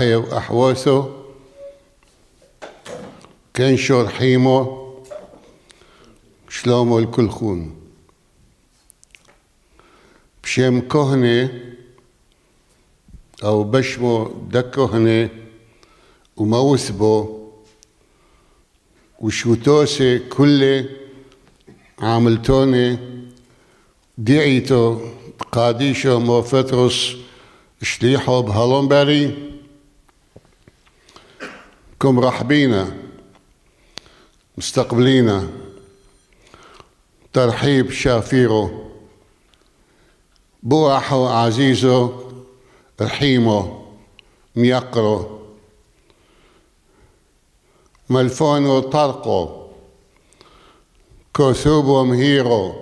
يحيى وأحواسه شو رحيمه شلومه الكل خون بشام كهنة أو بشمو دكهنة وموسبو وموسبه وشوتوسه كله عملتوني دعيتو دعيته قاديشه موفترس شليحه بهالنبري كم رحبينا مستقبلينا ترحيب شافيرو بوحو عزيزو رحيمو ميقرو ملفونو طرقو كثوبو مهيرو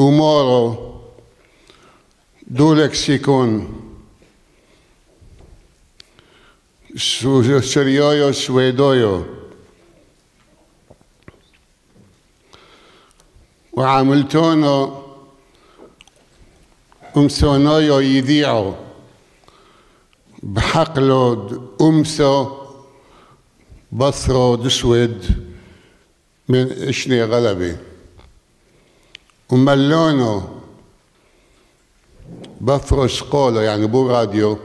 أمورو دولكسيكون Σουριόιο Σουεδόιο وعاملتونو أمسونويو يذيعو بحقلو أمسو بصرو دسود من إشني غلبي وملونو بفرش قولو يعني بو راديو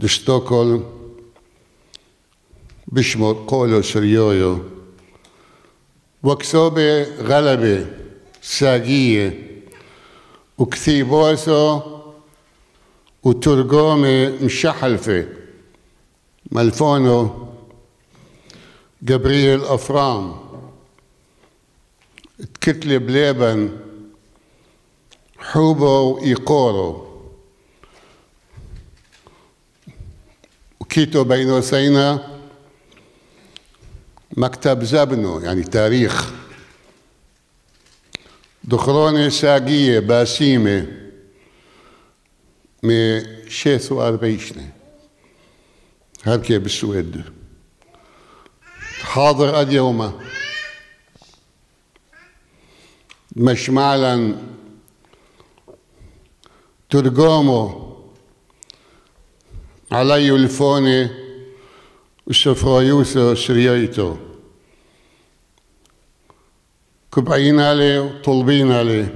لشتوكهولم بشمر قولوس ريويو وكسوبة غلبة ساقية وكثيبوسو وترقومة مشحلفة ملفونو جبريل أفرام تكتلي بليبن حوبو ايقورو كيتو بين وسينا مكتب زبنو يعني تاريخ دخروني ساقية باسيمة من شيث وأربعيشنة هركي بالسويد حاضر اليوم مشمالا ترجمه علي الفوني الشفرايوسة شريته كبعين عليه وطلبين عليه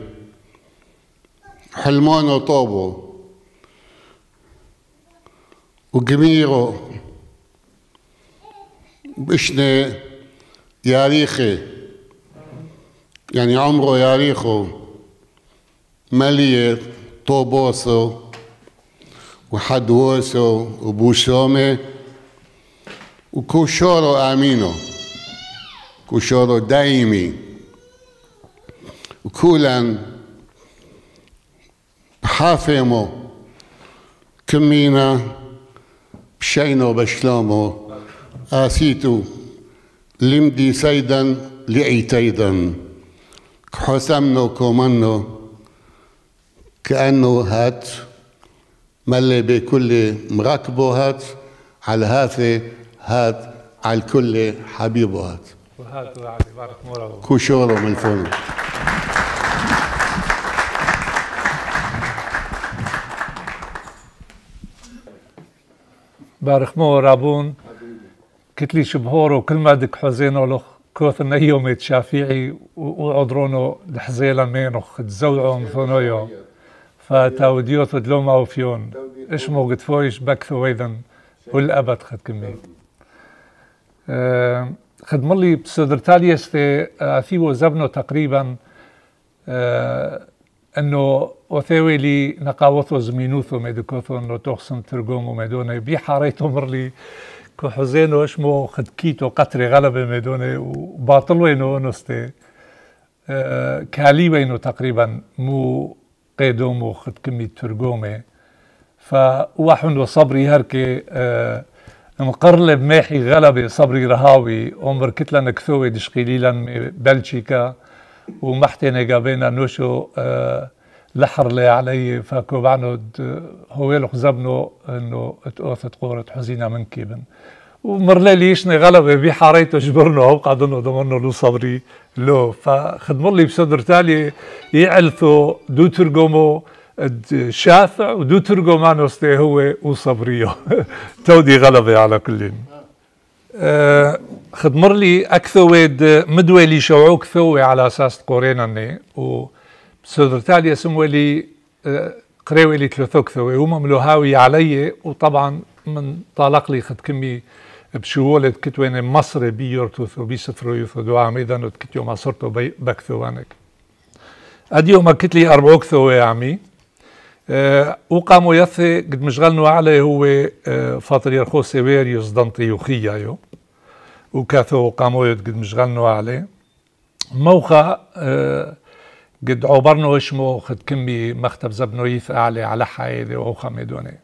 حلمونه طابه وقميره بشنة ياريخي يعني عمره ياريخه ملية طوبوسه وبو وبوسومه وكوشورو امينو كوشورو دايمي وكولا بحافمو كمينا بشينو بشلومو آسيتو لمدي سيدا لعيتيدا حسمنو كومنو كأنو هات ملي بكل مراكبه هات على هاتي هات على الكل حبيبه هات وهات علي بارك مورو كو من فوق بارخ مو رابون كتلي شبهور وكل ما دك حزينو لخ ان ايومي شافيعي وعضرونو لحزيلا مينو تزوعو مثونو يوم فتاو ديوت دلو ماو فيون اش مو قد فويش بكثو ولا والابد خد كمي آه، خد ملي بصدر تالي استي اثيو آه، زبنو تقريبا آه، انه وثاوي لي نقاوثو زمينوثو ميدوكوثو انه تخصن ترقومو ميدوني بي حاريتو مرلي كو حزينو اشمو خد كيتو قطري غلبة ميدوني وباطل وينو نستي كالي وينو تقريبا مو قيدوم وخد كمي ترقومي فواحن وصبري هركي آه مقرلب ماحي غلبي صبري رهاوي عمر نكثوي كثوي ليلا بلشيكا ومحتي نقابينا نوشو آه لحر لي علي فكو بعنود هو خزبنو انه تقوث تقورت حزينة من كيبن ليش نغلب بي حاريتو جبرنو هو قعدنو ضمنو له صبري لو فخدموا لي بصدر تالي يعلثو دو ترقومو شافع ودو ترقومانو ستي هو وصبريو تودي غلبة على كلين آه، خدمر لي اكثو ويد مدوي لي شوعوك ثوي على اساس تقورينني و بصدر تالي اسمو لي آه، قريوي لي ثلاثوك ثوي وهم ملوهاوي علي وطبعا من طالق لي خد كمي بشغل كتواني مصري بي يرتثو بي سفرو يثدو عميدا كتيو ما صرتو بكثو وانك أديو ما كتلي أربعوكثو يا عمي أه، وقامو يثي قد مشغلنو عليه هو أه، فاطر يرخو سويريوس دنطيوخية يو وكاثو يد قد مشغلنو عليه موخا أه، قد عبرنو اشمو خد كمي مختب زبنو يث علي على حايدي وخمدوني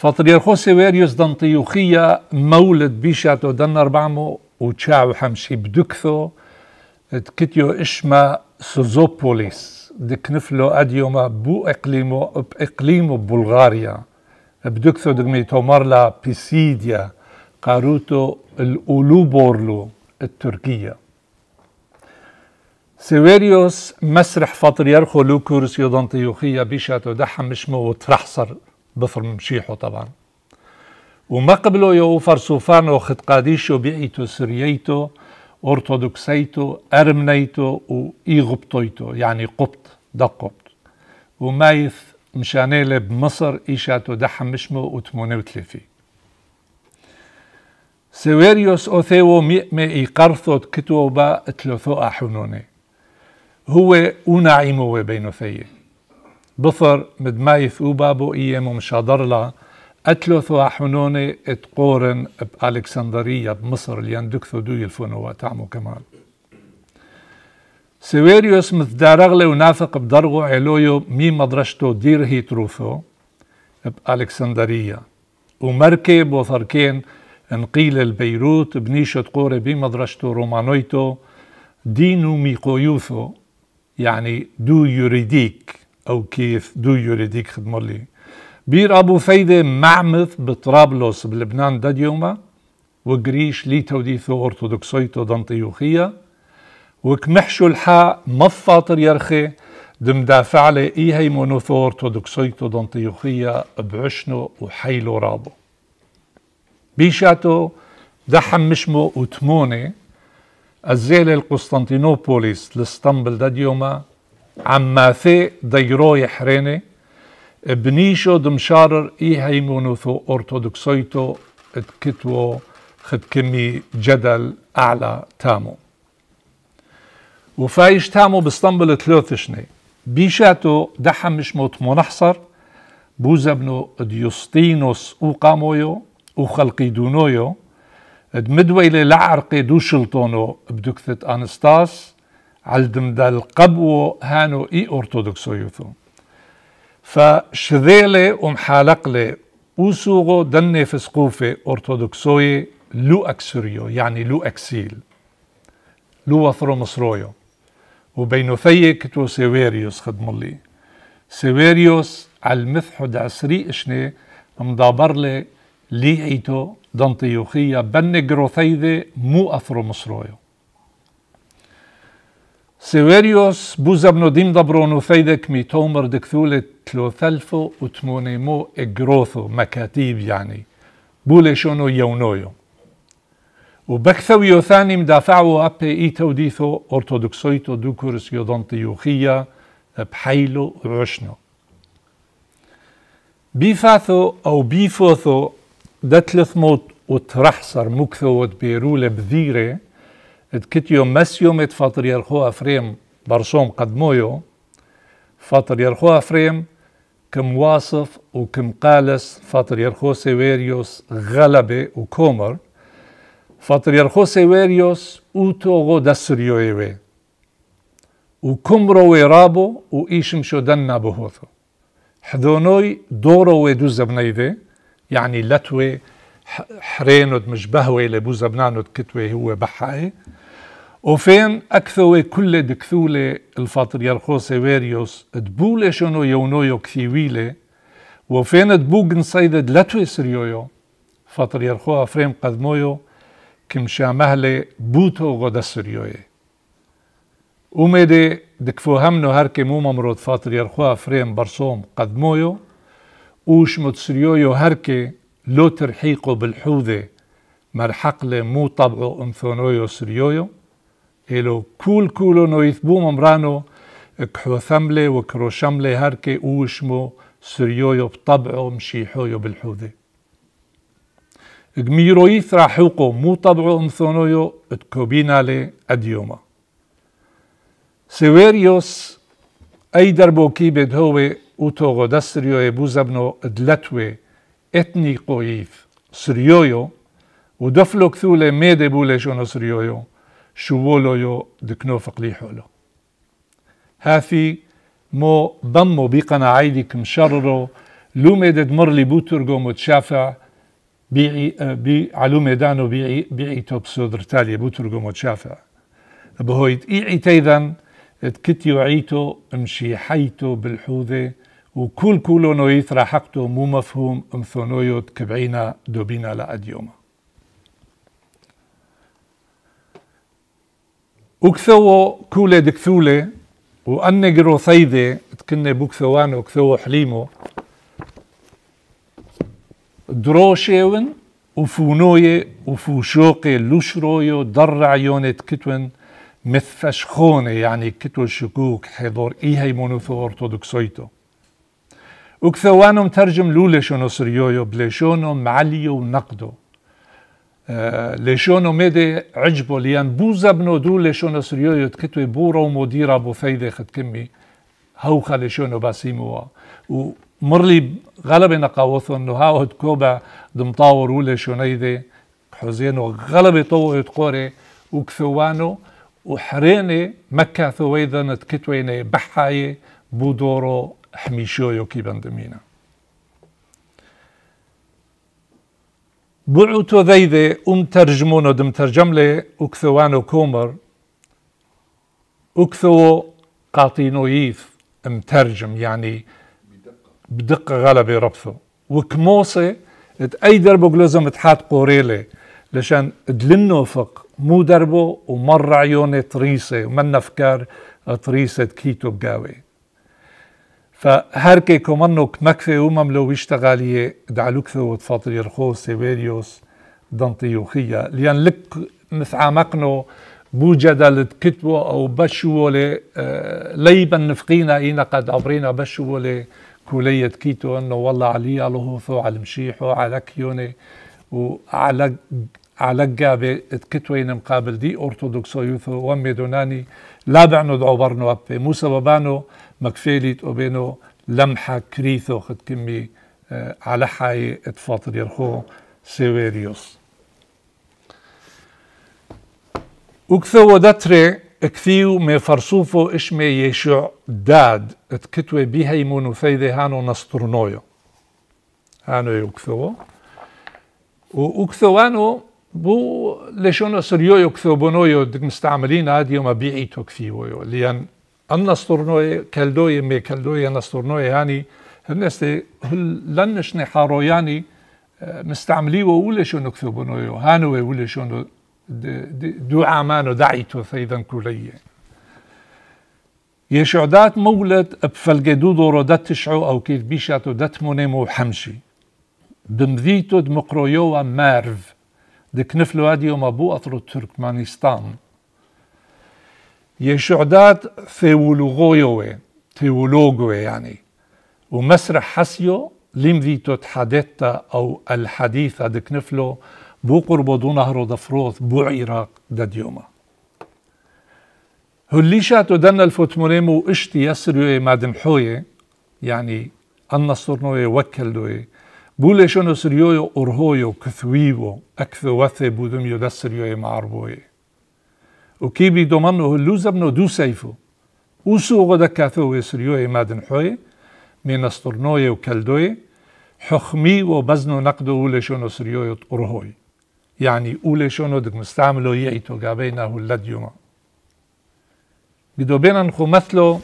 Patriarchosi Verius d'Antiochia mawled bisha të dënër bamu u qahu hamshi bdukëtho të këtjo ishma Sozopolis dhe kënëflo adjoma bu eklimo eklimo Bulgaria bdukëtho dhe me të marla pisidja qaruto l'ulu borlu të Tërkija سيويريوس مسرح فطريرخو لوكورس يضنطيوخية بيشاتو دحم مش مو ترحصر بفر مشيحو طبعا وما قبلو يو فرسوفانو قاديشو بيعيتو سرييتو أرثوذكسيتو أرمنيتو وإيغبطيتو يعني قبط دقبط ومايث مشانيلة بمصر إيشاتو دحم مشمو وثمانية وثلاثين سويريوس أوثيو ميئمي إيقارثوت كتوبا تلوثو أحنوني هو ونعيمو بينو ثيه بفر مد مايف وبابو ايامو مش ضرلا أتلث وحنوني اتقورن بألكسندرية بمصر لين دكثو دوي الفونو وتعمو كمان سويريوس مثدارغلي ونافق بدرغو علويو مي مدرشتو دير تروثو بألكسندرية ومركي بوثركين انقيل البيروت تقوري قوري مدرشتو رومانويتو دينو ميقويوثو يعني دو يوريديك أو كيف دو يريديك خدموا لي بير أبو فايدة معمث بطرابلس بلبنان دا ديوما وقريش لي توديثو أرثوذكسيتو دنطيوخية وكمحشو الحاء مفاطر يرخي دافع لي إي هي مونوثو أرثوذكسيتو دنطيوخية بعشنو وحيلو رابو بيشاتو دحم مشمو وتموني الزيل القسطنطينوبوليس لاسطنبل دا ديوما عماثي ديرو يحريني بنيشو دمشارر إي هيمونوثو أرثوذكسيتو اتكتو خدكمي جدل أعلى تامو وفايش تامو باسطنبل تلوثشني بيشاتو دحم مش موت منحصر بوزا بنو ديوستينوس وقامويو وخلقي دونويو دمدويلي لعرقي دوشلطونو بدكثة أنستاس علدم دا قبو هانو اي اورتودوكسو يوثو فشذيلي ومحالقلي وسوغو دني فسقوفي اورتودوكسوي لو اكسريو يعني لو اكسيل لو وثرو مصرويو وبينو ثي كتو سيويريوس خدم لي سيويريوس عالمثحد عسري اشني مدابرلي لي ايتو دنطيوخية بن جروثيدي مو أثرو مصرويو Severios buzamno dim dobro në thejdek mi tomër dhe këthullet tlo اجروثو مكاتيب يعني monemo e grotho, makatib jani, ثاني مدافعو أبي اي توديثو ارتودكسويتو دوكورس يودنطيوخية بحيلو وعشنو بيفاثو أو بيفوثو دتلثموت وترحصر مكثو وتبيرو بذيرة مسيو مسيومت فاطر افريم فريم برسوم قدمويو فاطر يرخو افريم كم واصف وكم قالس فاطر يرخو سيويريوس غلبة وكومر فاطر يرخو سيويريوس اوتوغو دسريو ايوه وكمرو ويرابو شو دنا بهوثو حذونوي دورو ويدو زبنيدي يعني لتوي حرينود مش بهوي لبو زبنانو كتوي هو بحاي وفين أكثوي كل دكثولة الفاطر يرخوسي ويريوس دبولة شنو يونويو كثيويلة وفين دبوغن صيدد دلتوي سريويو فاطر يرخوها فريم قدمويو كمشا مهلة بوتو غدا سريوي ومدي دكفو همنو هركي مو ممرود فاطر يرخوها فريم برصوم قدمويو وش متسريويو هركي لو ترحيقو بالحوذة مرحقلة مو طبعو أمثونويو سريويو كل كلو نويث بوم أمرانو كحو ممرانو وكرو وكروشملة هركة أوشمو سريويو بطبعو مشيحويو بالحوذي جميرو يثرا حوقو مو طبعو امثونويو اتكوبينالي اديوما سيويريوس اي دربو كي كيبد هو اوتوغو دستريو بوزبنو ادلتوي اتنيقو يث سريويو ودفلو كثولي ميدي بولي شونو سريويو شوولو يو دكنوفق حولو هافي مو ضمو بيقنا عيدك مشررو لومي دد مرلي بوترغو متشافع بيعي بي علومي دانو بيعي بيعي توب تالي بوترغو متشافع بهويت ايعي تيذن تكتي عيتو امشي حيتو بالحوذة وكل كولو نويث راحقتو مو مفهوم امثونويو تكبعينا دوبينا لأديومه وكثوا كولي دكثولي وأني قرو ثيدة تكني بوكثوان وكثوا حليمو دروشيون وفونوي وفوشوقي لوشرويو درعيونة كتون مثفشخونة يعني كتو شكوك حضور إيهي مونوثو أرتودكسويتو وكثوانو مترجم لولشو نصريويو بلشونو معليو نقدو آه، لشون مدي عجبو لأن بو زبنو دو لشون سريو يتكتوي بورا ومديرا بو فايدة خد كمي هوخا لشون باسيموا ومرلي غلب نقاوثو انه هاو كوبا دمطاورو ولا شونيدي حزينو غلب طوغت قوري وكثوانو وحريني مكة ثويدا نتكتويني بحاي بودورو حميشويو كي بندمينا بعتو ذيذي أم ترجمون دم ترجم لي أكثوانو كومر أكثو ام مترجم يعني بدقة غلبة ربثو وكموصي اي دربو قلوزم تحات قوريلي لشان دلنو فق مو دربو ومر عيوني تريسي ومن افكار تريسة كيتو بقاوي فهركي كومنوك مكفي أمم لو ويشتغالية دعلوكثو وتفاطل يرخو سيبيريوس دنطيوخية لأن لك بو بوجد لتكتبو أو بشولي لي آه، ليبا نفقينا إينا قد عبرينا بشولي كولية كيتو أنه والله علي لهوثو على المشيحو على كيوني وعلى على جابي تكتوين مقابل دي أرثوذكسو يوثو ومي دوناني لا بعنو دعو برنو أبي موسى وبانو مكفيليت أوبينو لمحة كريثو خد كمي آه، على حاي اتفاطر يرخو سيويريوس وكثو داتري كثيو مي فرصوفو اشمي يشوع داد اتكتوي بيهيمون وثيدي هانو نسترنويو هانو يكثو وكثوانو بو ليشونو سريو يكثو بونويو دك مستعملين هاد يوم بيعيتو كثيويو لأن ام نستورنوی کلدوی می کلدوی نستورنوی یعنی يعني هنسته هل نشني حارو يعني مستعملي آه، وولا شو وولش نكتبون هانو وولش دعاء مانو دعيتو فإذا كلية يشعدات مولد بفلقدو دورو دات تشعو أو كيف بيشاتو دات مونيمو حمشي دمذيتو دمقرويو مارف دكنفلو هاديو مابو أطرو تركمانستان يشعدات ثيولوغويوي ثيولوغوي يعني ومسرح حسيو لمذيتوت حديثة أو الحديثة دكنفلو بو قربو دو نهرو دفروث بو عراق دديوما هليشاتو دن الفوتموريمو اشتي يسريوي مادنحوي يعني النصرنوي وكلوي بولشون سريوي أرهويو كثويبو أكثو وثي بودم يدسريوي معربوي وكي دومن هلوزا بنو دو سيفو وسو غدا كاثو ويسريو مادن حوي من اسطرنوي وكالدوي حخمي وبزنو نقدو ولشونو سريو رهوي يعني ولشونو دك مستعملو يعيتو قابينا هلد يوما بدو بينا خو مثلو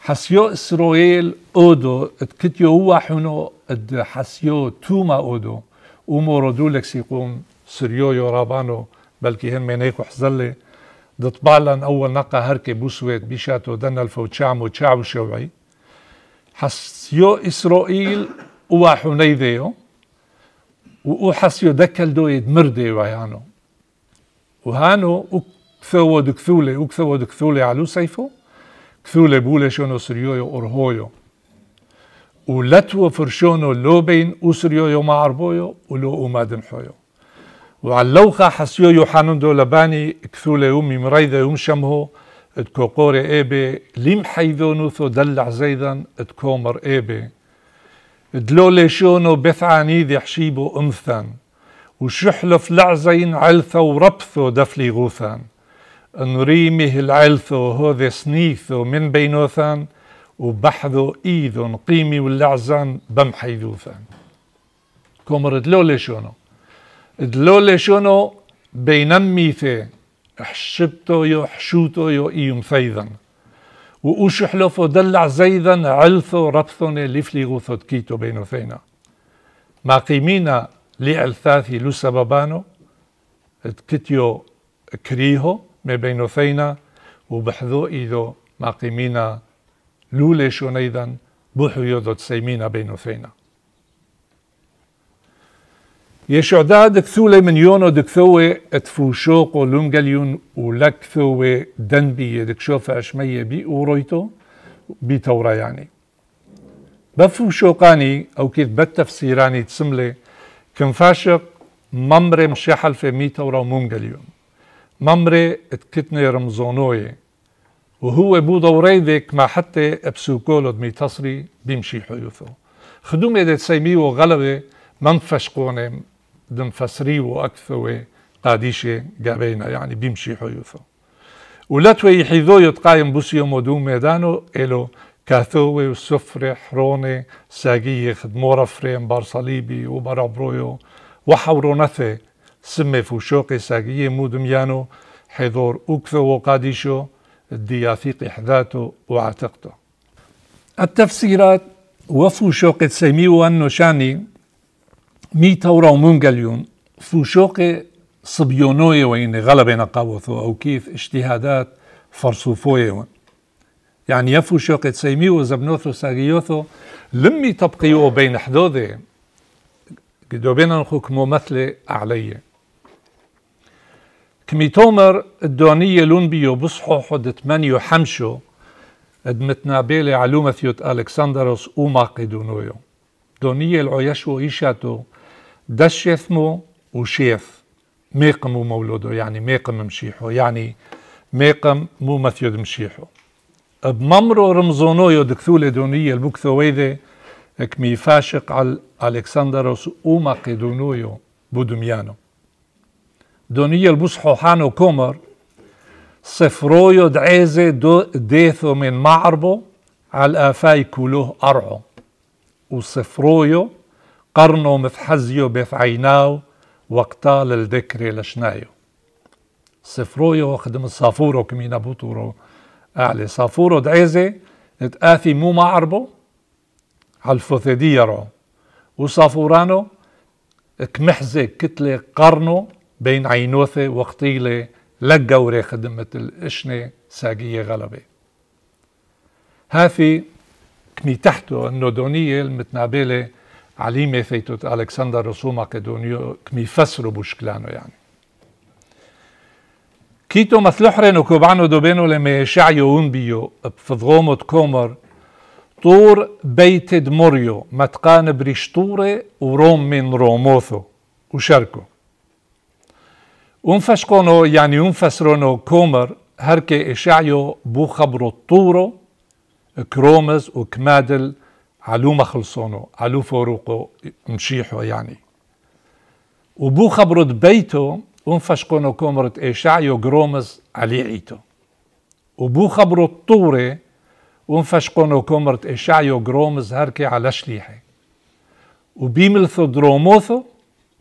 حسيو اسرائيل اودو اتكتيو هو حنو اد حسيو توما اودو ومورو دولك سيقوم سريو يورابانو بلكي هن مينيكو حزلي تطبعلن أول نقا هركي بوسويت بشاتو دنلف وتشعمو تشعو شوعي حسيو إسرائيل وا حنيديو وحسيو دكل دويد مرديو هانو وهانو كثو دكثولي وكثو دكثولي علو سيفو كثولي بولي شونو سريويو أرهويو ولتو فرشونو لو لوبين أسريويو معربويو ولو أمادم حويو وعلوخا حسيو يوحانون دو لباني كثولة يومي مريضة يوم شمهو قوري ايبي ليم حيذو نوثو دلع زيدا مر ايبي دلو ليشونو بثعاني ذي حشيبو امثا وشحلف لعزين علثو وربثو دفلي غوثا ريمه العلثو هوذي سنيثو من بينوثا وبحذو ايذو قيمي واللعزان بمحيذوثا كومر دلو ليشونو دلول شنو ميثي حشبتو يو حشوتو يو إيوم ثيذا وأوش حلفو دلع زيذا علثو ربثوني لفليغو ثدكيتو بينو ثينا ما قيمينا لعلثاثي لو سببانو اتكتيو كريهو ما بينو ثينا وبحذو إيدو ما قيمينا لو لشونيذن بوحو يوضو تسيمينا بينو ثينا يشعدا دكثولة منيونو دكثوة تفوشوقو لونجليون ولكثوة دنبية دكشوفة أشمية بي أورويتو بي تورا يعني بفوشوقاني أو كيت بالتفسيراني تسملي كن فاشق ممري مشي حلفة مي تورا ومونجليون ممري اتكتني رمزونوي وهو بو دوريدك ما حتى بسوكولود مي تصري بيمشي حيوثو خدومي دي تسيميو غلبة منفش قونم دنفسريو أكثوي قاديشي قابينا يعني بيمشي حيوثو ولتو يحيذو يتقايم بوسيو مدو ميدانو إلو كاثوي وسفري حروني ساقية خدمورة فريم بارصليبي صليبي وبار عبرويو وحورو نثي سمي فوشوقي ساقية مودميانو حضور أكثو وقاديشو الدياثيق إحداثه وعتقته التفسيرات وفو شوق سيميو شاني می تورا مونگلیون ميتورا ومونجليون و این غلب نقابوث و أو كيف اجتهادات فرصوفوية وين يعني يفو شوقي تسيميو لمی ساقيوثو لمي بین حدوده حدوذي قدو بينا نخوك ممثلة أعلية کمی تومر الدونية لون بيو بصحو حد و حمشو ادمتنا بيلي علومة ثيوت ألكسندروس وماقدونويو دونية العيشو ایشاتو دش يثمو وشيث ميقم ومولوده يعني ميقم مشيحو يعني ميقم مو مثيود مشيحو بممرو رمزونويو دكثولة دونية ويذي كمي فاشق على ألكسندروس ومقدونويو بودميانو دونية البصحو حانو كومر صفرويو دعيزي دو ديثو من معربو على آفاي كلوه أرعو وصفرويو قرنو مفحزيو بيف عيناو وقتا للذكري لشنايو صفرويو خدم الصافورو كمينا بوتورو أعلي صافورو دعيزي اتقافي مو معربو هالفوثيديرو وصافورانو كمحزي كتلة قرنو بين عينوثي وقتيلة لقوري خدمة الإشنة ساقية غلبة هافي كمي تحته النودونية المتنابلة عليمي فيتوت الكسندر رسو مقدونيو كمي فسرو بوشكلانو يعني كيتو مثلحرن كوبانو دوبينو لما شعيو ونبيو بفضغومو تكومر طور بيت دموريو متقان بريشتوري وروم من روموثو وشاركو ونفشقونو يعني ونفسرونو كومر هركي إشعيو بو خبرو طورو كرومز وكمادل كمادل علو مخلصونه علو فوروقو مشيحو يعني وبو خبرت بيته ونفشقونو كومرت إشعيو جرومز علي عيتو وبو خبرت طوري ونفشقونو كومرت إشعيو جرومز هركي على شليحي وبيملثو دروموثو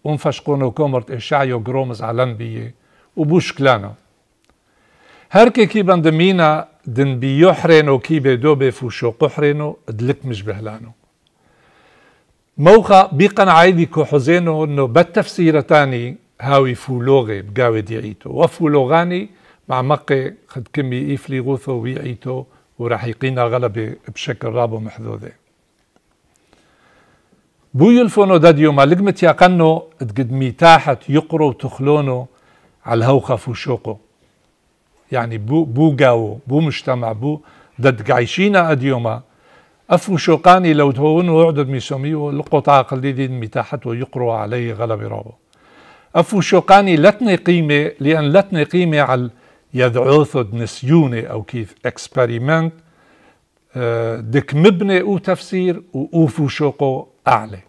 ونفشقونو كومرت إشعيو جرومز على نبيه وبو شكلانو هەر کێکی بەندەمینە دنبیۆ حرێنەوە کی بێدۆ بێ فوشۆ قوحرێن و دلکمش بهلان و موخە بیقەن عیدی کۆحزێنەوە نۆبەت تەفسیرەتانی هاوی فولۆغێ بگاوێ مع وە خد معمەقێ خدکمی غوثو ويعيتو وراح يقينا غلب بشكل رابو محذوذة بوي الفونو داديو ما لقمت يقنو تقد ميتاحت يقرو وتخلونو على الهوخة وشوقو يعني بو بو جاو بو مجتمع بو دد قايشينا أديوما أفو شوقاني لو تهون وعدد ميسوميو لقطع قليدي متاحت ويقروا عليه غلب رابو أفو شوقاني لتني قيمة لأن لتني قيمة على يدعوث نسيوني أو كيف اكسبيرمنت آه، دك مبني او تفسير وأوفو شوقو أعلى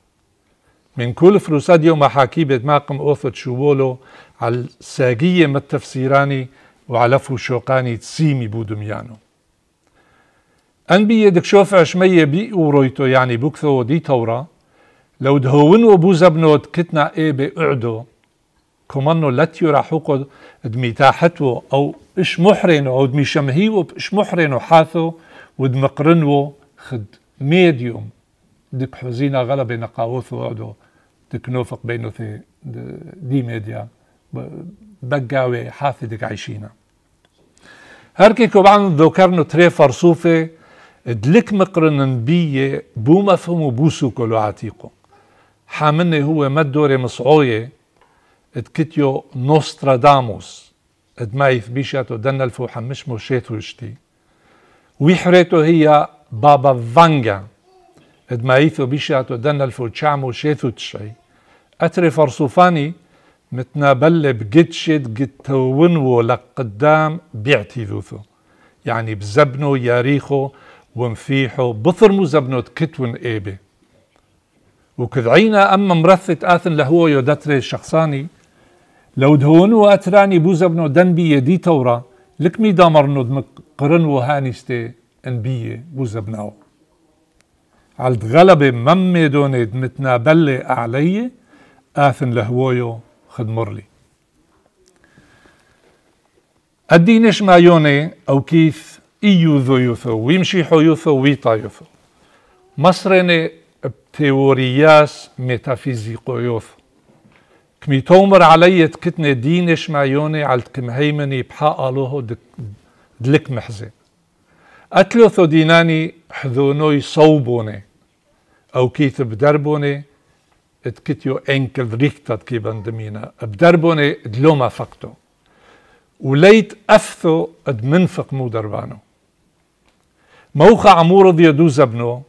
من كل فروساديو محاكي بدماقم أوثد شوولو على الساقية متفسيراني التفسيراني وعلفو شوقاني تسيمي بودميانو أن بي يدك شوف عشمية بي ورويتو يعني بوكثو دي تورا لو دهون وبو بنود كتنا اي اعدو كمانو لاتيو راحوكو دمي تاحتو أو إش محرينو أو دمي شمهيو إش محرينو حاثو ودمقرنو خد ميديوم دك حزينة غلبة نقاوثو اعدو دك نوفق بينو في دي ميديا بەگاوێ حافی دگایشینە هەرکێک کۆبان دۆکەرن و ترێ فەرسوفێ دلك مقرن بيه بو مفهوم بوسو كلو عتيقو حامني هو مد دوري مصعوية اتكتيو نوستراداموس اد ما يثبيشاتو دنا الفوحة مش مشيتو اشتي ويحريتو هي بابا فانجا اد ما يثبيشاتو دنا الفو تشامو شيتو تشي اتري فرصوفاني متنابل بجتشد جتونو لقدام بيعتذوثو يعني بزبنو ياريخو ومفيحو بثرمو زبنو تكتون ايبي عينا أما مرثت آثن لهو يودتري شخصاني لو دهونو أتراني بوزبنو دنبي دي تورا لكمي مقرن دمك قرنو هانيستي بو زبنو عالد الغلبة ممي دوني دمتنا بلي آثن لهويو خدمرلي الدينش يوني أو كيف إيو ذو ويمشي ويمشيحو يثو ويطا يوثو مصريني بتيورياس ميتافيزيقو يوثو كمي تومر علي كتني دينش يوني على كم هيمني بحقا له دلك محزي أتلوثو ديناني حذونوي صوبوني أو كيف بدربوني kitjo enkel riktat kiben dëmina, të derbone dloma fakto, u lejt eftho të mënfëk mu dërbanu. موقع عمور رضي دوز ابنو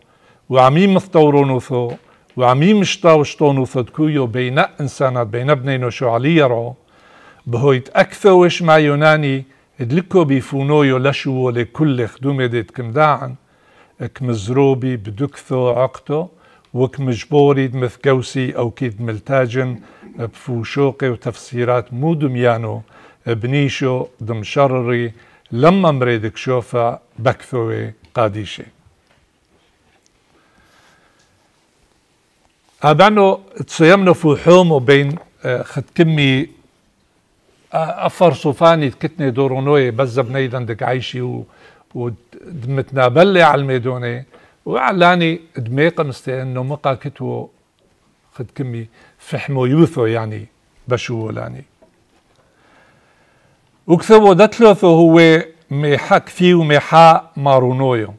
وعميم مخطورو نوثو وعميم شطاو شطو نوثو تكويو بين انسانات بين ابني نوشو عليرو بهويت اكثو وش مع يوناني ادلكو بيفونويو لشو لكل خدومة ديت كمداعن اكمزروبي بدكثو عقتو وك مجبوري مثقوسي او كيد ملتاجن بفوشوقي وتفسيرات مو دميانو بنيشو دمشرري لما مريدك شوفا بكثوي قاديشي هذانو تسيمنو فوحومو بين خد كمي افر صوفاني كتني دورونوي بزب نيدن دك عايشي ودمتنا بلي على الميدوني وعلاني دميقة انه مقا كتو خد كمي فحمو يوثو يعني بشو لاني وكثو دتلوثو هو ميحا كثي وميحا مارونويو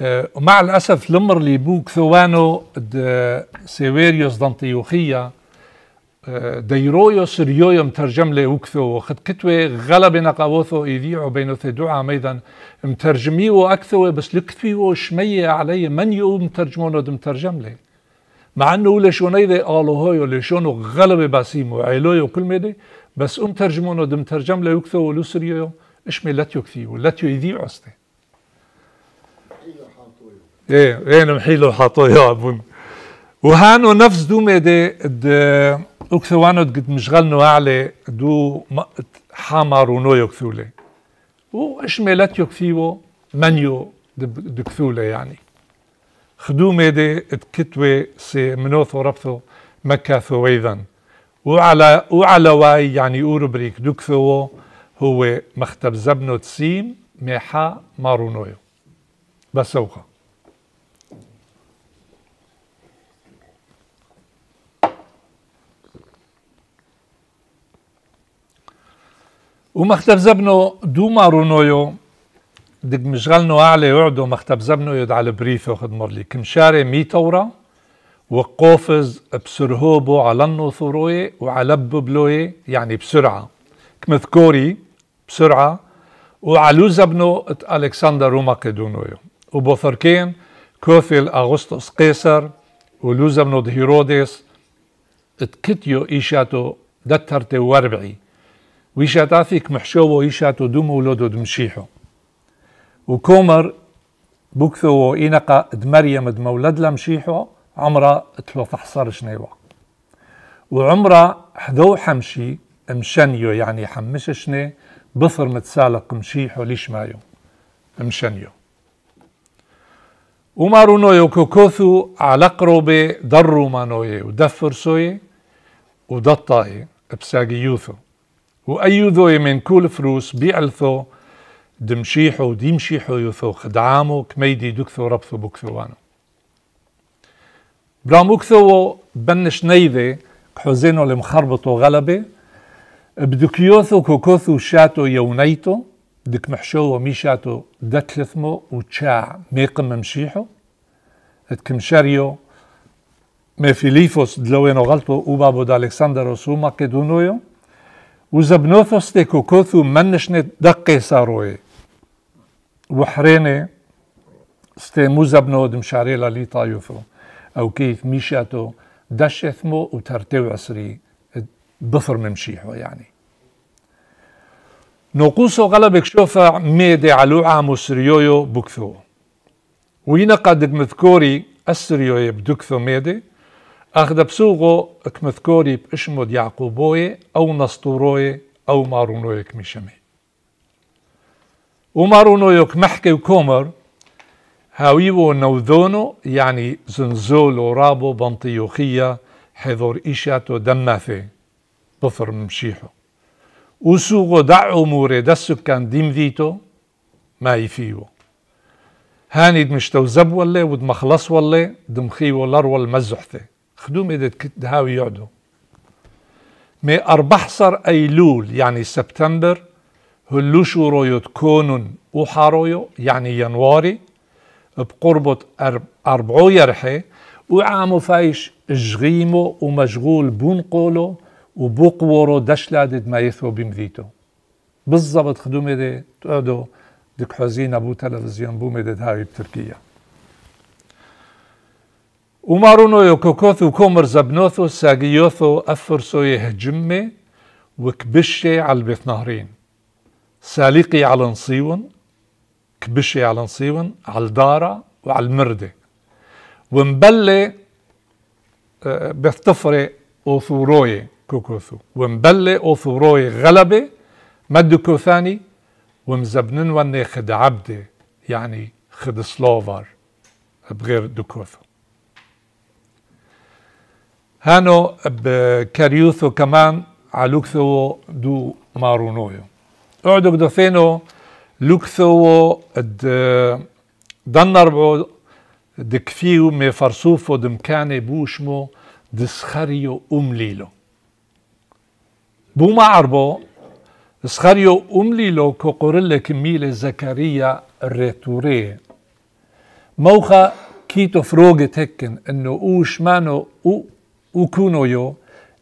أه، ومع الأسف لمر اللي بو كثوانو سيفيريوس دانتيوخيا ديرويو سريويو مترجم لي وكثو وخد كتوي غلب نقاوثو يذيعو بينو ثدوعا ميدا مترجميو أكثو بس لكثيو شمية علي من يو مترجمونو دم ترجم لي مع انه لشون ذي قالو هويو لشونو غلب باسيمو عيلويو كل ميدي بس ام ترجمونو دم ترجم لي وكثو ولو سريويو اشمي لاتيو كثيو لاتيو يذيعو استي ايه ايه نمحيلو حاطويا ابون وهانو نفس دومي دي, دي وكثوانت قد مشغلنو أعلى دو مقت حمر ونو وإش ميلات يكثيو منيو دكثولة يعني خدو ميدي اتكتوي سي منوث وربثو مكاثو ايضا وعلى وعلى واي يعني اوربريك دكثو هو مختب زبنو تسيم ميحا مارونويو بسوخه ومختب زبنو دو مارونويو دق مشغلنو أعلى يعدو مختب زبنو يد على بريفو خدمر لي كمشاري مي تورا وقوفز بسرهوبو على ثروي وعلى ببلوي يعني بسرعة كمذكوري بسرعة وعلوز بنو ألكسندر ومقدونويو وبوثركين كوثيل أغسطس قيصر ولوز بنو هيروديس اتكتيو إيشاتو دترتي واربعي ويشا تعثيك محشوه يشا تدوم ولودو دمشيحو وكومر بوكثو إنقا دمريم دمولد لمشيحو عمره تحصر شنيوه وعمره حذو حمشي مشنيو يعني حمش شني بثر متسالق مشيحو ليش مايو مشنيو ومارو نويو كوكوثو على قروبي درو ما نويو ودفر سوي ودطاي يوثو وأيذو يمن كول فروس بيعلثو دمشيحو ديمشيحو يوثو خدعامو كميدي دكثو ربثو بكثوانو براموكثو بنش نيذي كحوزينو لمخربطو غلبي بدكيوثو كوكوثو شاتو يونيتو دك محشو وميشاتو دتلثمو وتشاع ميقم ممشيحو شاريو ميفيليفوس دلوينو غلطو وبابو دالكسندروس وماكدونويو وزبنوثوس تي كوكوثو منشني دقي ساروي وحريني ستي مو زبنود مشاري لي طايفو او كيف ميشاتو دشثمو وترتيو عسري بثر ممشيحو يعني نقوصو غلبك شوفا ميدي علوعة مسريويو بكثو وينا قد مذكوري السريوي بدكثو ميدي أخذ بسوغو كمذكوري بإشمد يعقوبوي أو نسطوروي أو مارونوي كمشمي ومارونوي كمحكي وكومر هاويو نوذونو يعني زنزولو رابو بنطيوخية حذور إيشاتو دماثي بثر ممشيحو وسوغو دعو موري دسو كان ديمذيتو ما يفيو هاني دمشتو زبولي ولا ودمخلص دمخيو لر والمزحثي خدوم إذا دهاوي يقعدوا مي أربحصر أيلول يعني سبتمبر هلوشو رويو تكونن وحارويو يعني ينواري بقربة أربعو يرحي وعامو فايش جغيمو ومشغول بونقولو وبوقورو دشلا دد ما يثو بمذيتو بالضبط خدومي دي تقعدوا دك حزين ابو تلفزيون بومي دد هاي بتركيا ومارونو يوكوكوثو كومر زبنوثو ساقيوثو أفرسو يهجمي وكبشي على البيت نهرين سالقي على نصيون كبشي على نصيون على الدارة وعلى المردة ومبلي آه، بيختفري أوثوروي كوكوثو ومبلي أوثوروي غلبة مدكو ثاني ومزبنن وني خد عبدي يعني خد سلوفر بغير دكوثو هانو بكاريوثو كمان علوكثو دو مارونويو اعدو قدثينو لوكثو د دنربو دكفيو مي فرصوفو دمكاني بوشمو دسخريو أمليلو بوما عربو سخريو أمليلو كو قرل كميل زكريا الريتوري موخا كيتو فروغي تكن انو اوش مانو او وكونو يو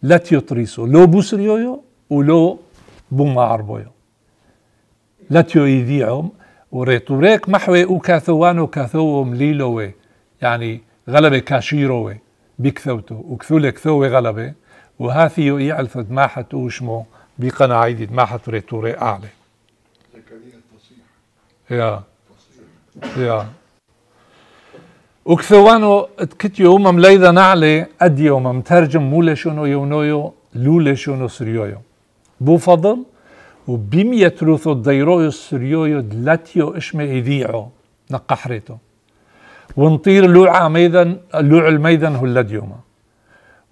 لا تيوتريسو لو بوسريو يو ولو بوما عربويو لا تيويديعم وريتوريك محوي وكاثوانو كاثو ليلوي يعني غلبة كاشيروي بكثوتو وكثول كثوي غلبة وهاثيو يعلفت ما حتو شمو بقنا عيدي ما حتو ريتوري أعلى يا يا وكثوانو تكت يوم مليدا نعلي قد يوم مترجم مولا شونو يونويو لولا شونو سريويو بو فضل وبيمية روثو ديرويو سريويو دلاتيو اشمي ايديعو نقحريتو ونطير لوع ميدن لوع الميدن هلد يوما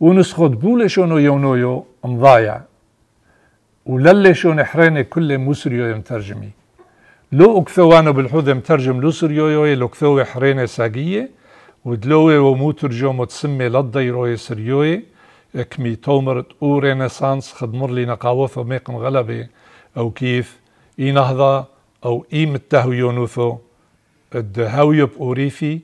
ونسخد بولا شونو يونويو مضايع وللي شون حريني كل مسريو مترجمي لو اكثوانو بالحوذ مترجم لو سريويو لو كثوي حريني ساقيه ودلوي وموترجو متسمي للضيرو سريوي كمي تومرت او رينيسانس خدمر لي نقاوثو ميقن غلبي او كيف اي نهضة او اي متهويو نوثو الدهاويو بوريفي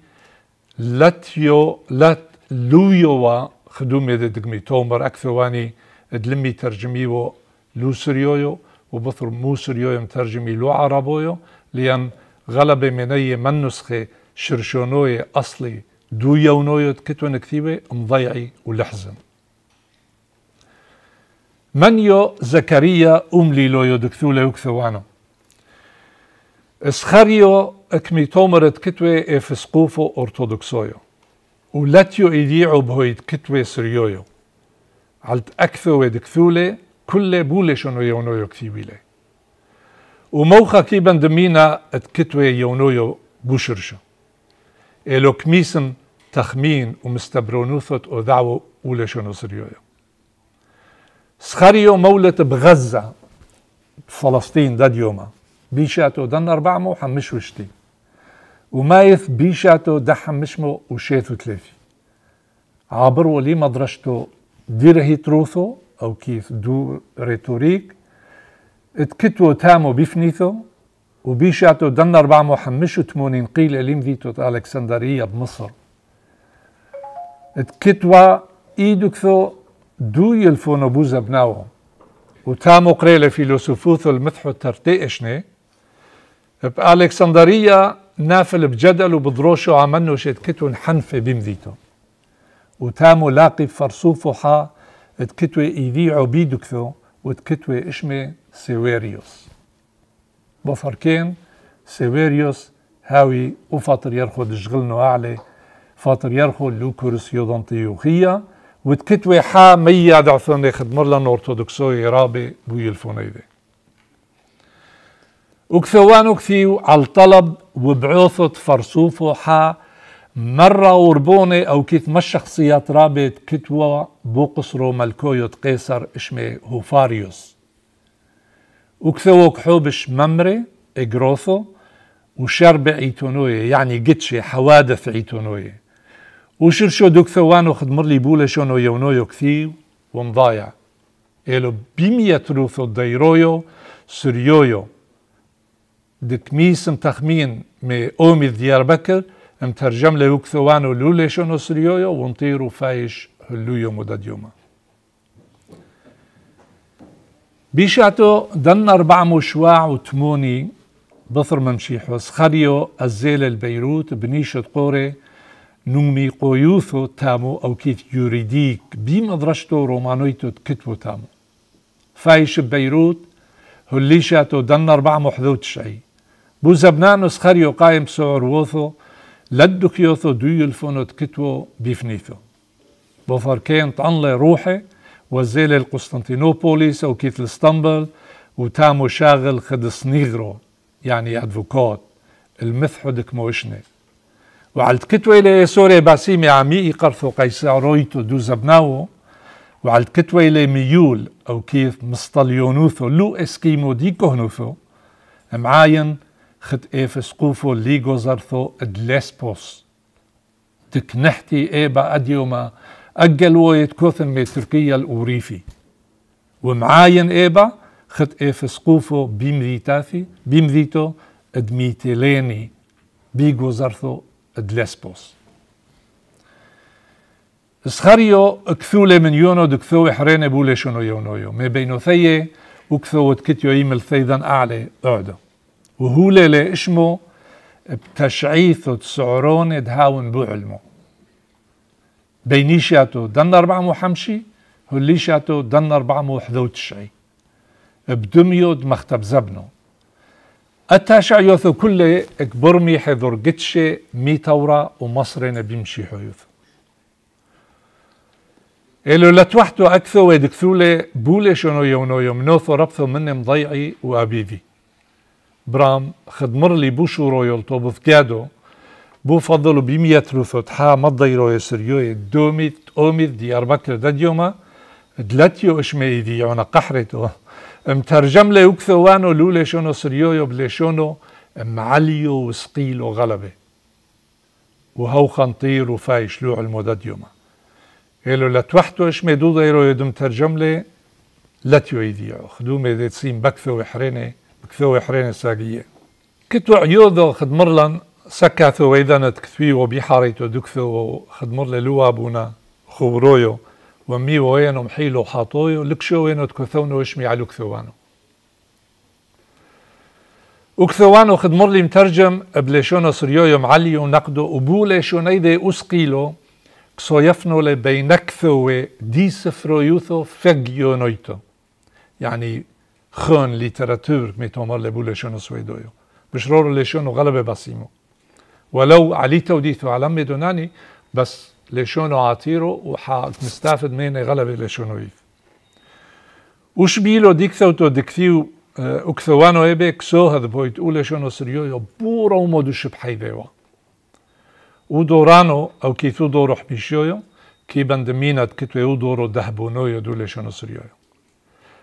لاتيو لات يوا خدومي دقمي تومر اكثواني دلمي ترجميو لو سريويو وبثر مو سريويو مترجمي لو عربويو لان غلبي مني من نسخه شرشونوي اصلي دويا ونويت كتو كثيبة مضيعي ولحزن من يو زكريا أملي لويو دكثولة وكثوانا اسخريو اكمي تومرت كتوة افسقوفو أرثوذكسويو ولاتيو إليعو بهويت كتوة سريويو علت أكثوة دكثولة كل بولي شنو يونويو كثيبيلي وموخا كيبان دمينا اتكتوة يونويو بوشرشو إلو كميسن تخمين ومستبرونوثت ودعوة أولى شنو سريويا سخريو مولت بغزة فلسطين داد يوما بيشاتو دن مو حمش وشتي ومايث بيشاتو حمش مو وشيثو تلافي عبر ولي مدرشتو دير هي تروثو أو كيف دو ريتوريك اتكتو تامو بيفنيثو وبيشاتو دن مو حمشو تمونين قيل ليمفيتو ألكسندرية بمصر تكتوى ايدكثو دويل فونوبوزا بناوهم وتامو قريلة فيلسوفوثو المثحو ترتيشني بألكسندرية نافل بجدل وبضروشو عمنو كتو حنفة بمذيتو وتامو لاقي فرصوفو حا تكتوي ايديعو بيدكثو وتكتوي اشمي سيويريوس بفركين سيويريوس هاوي وفاطر يرخد شغلنو أعلي فاطر يرخو لوكورسيودونتيوخية وتكتوي ميا دعثون يخدمر لنا أرثوذكسوي رابي بوي الفونيدي وكثوان كثيو على الطلب وبعوثة فرصوفو حا مرة وربوني أو كيث ما الشخصيات رابي تكتوى بو قصرو ملكويوت قيصر اسمه هوفاريوس وكثوك حوبش ممري إجروثو وشرب عيتونوية يعني قدشي حوادث عيتونوية وشر شو دوك ثوانو خدمر لي بولا شونو يونويو كثيو ومضايع إلو بيمية روثو ديرويو سريويو دكميس تخمين مي أومي ديار بكر مترجم لي وكثوانو لولي شونو سريويو ونطيرو فايش هلويو مدد يوما بيشاتو دن أربع مشواع وتموني بثر ممشي حوس خريو الزيل البيروت بنيشة قوري نومي قويوثو تامو أو كيف يريديك بيم رومانويتو تكتبو تامو فايش ببيروت هليشاتو دن أربع محذو تشعي بو زبنانو سخريو قايم سعر ووثو لدكيوثو دويو الفونو تكتبو بيفنيثو بوفر كانت عنلي روحي وزيل القسطنطينوبوليس أو كيف الاسطنبل وتامو شاغل خد صنيغرو يعني أدفوكات دك كموشني وعلت الكتوة اللي سوري باسيمي عميقي قرثو قيس قيسارويتو دو زبناو وعلت الكتوة اللي ميول أو كيف مستليونوثو لو اسكيمو دي كهنوثو معاين خت ايفس قوفو لي غوزرثو دليسبوس تكنحتي ايبا اديوما أجل ويت كوثن من تركيا الأوريفي ومعاين إيبا خط إيفس قوفو بيمذيتاثي بيمذيتو ادميتيليني بيغوزرثو de Lesbos. Schario kthule men jono dë kthoe hrene bule shono jonojo, me bejno theje u kthohet këtë jo imel thejdan ale ödo. U hule le ishmo بتشعيث سعرون دهاون بعلمه بينيشاتو دن أربعة مو حمشي هليشاتو دن أربعة مو حذو تشعي بدميود مختب زبنو التاشع يوثو كل اكبرمي حذر قتشة مي تورا ومصرين بيمشي حيوث إلو توحتو أكثو ويدكثولي بولي شنو يونو نوثو ربثو مني مضيعي وأبيدي برام خدمر لي بوشو رويولتو بفكادو بو فضلو بيمية روثو تحا مضيرو يسريو دوميت أوميت دي أربكر دديوما دلاتيو إشمي إيدي عنا قحرتو مترجم لي وكثوانو لولي شونو سريويو بليشونو معليو وسقيلو غلبة وهو خنطير وفاي شلوع المدد يوما قالوا لتوحتو اش مدودة دايرو يدم ترجم لي لتيو إيديو خدو دي تسيم بكثو وحريني بكثو وحريني ساقية كتو عيوذو خدمرلن سكاثو ويدانت كثوي وبيحاريتو دكثو خدمر لوابونا خبرويو ومي وينو محيلو حاطويو لكشو وينو تكثونو وشمي علو كثوانو وكثوانو خد مرلي مترجم يوم علي ونقدو نقدو وبوليشو نيدي اسقيلو كسويفنو لبينكثو دي سفرو يوثو فجيو نويتو يعني خون ليتراتور ميتومر لبوليشونو سويدويو بشرور لشون غلبة بسيمو ولو علي توديثو علم مدوناني بس لشونو عطيرو وحنستافد منه غلبة لشونويف وش بيلو ديكثو ديكثوتو دكثيو آه، اكثوانو ايبي كسو هذا بويت اولى شونو سريو يو بورا ومو ومودوش بحيبيوا ودورانو او كيثو دورو حبيشيو يو كي بند مينت كتو يو دورو دهبونو يو يدولي شونو سريو يو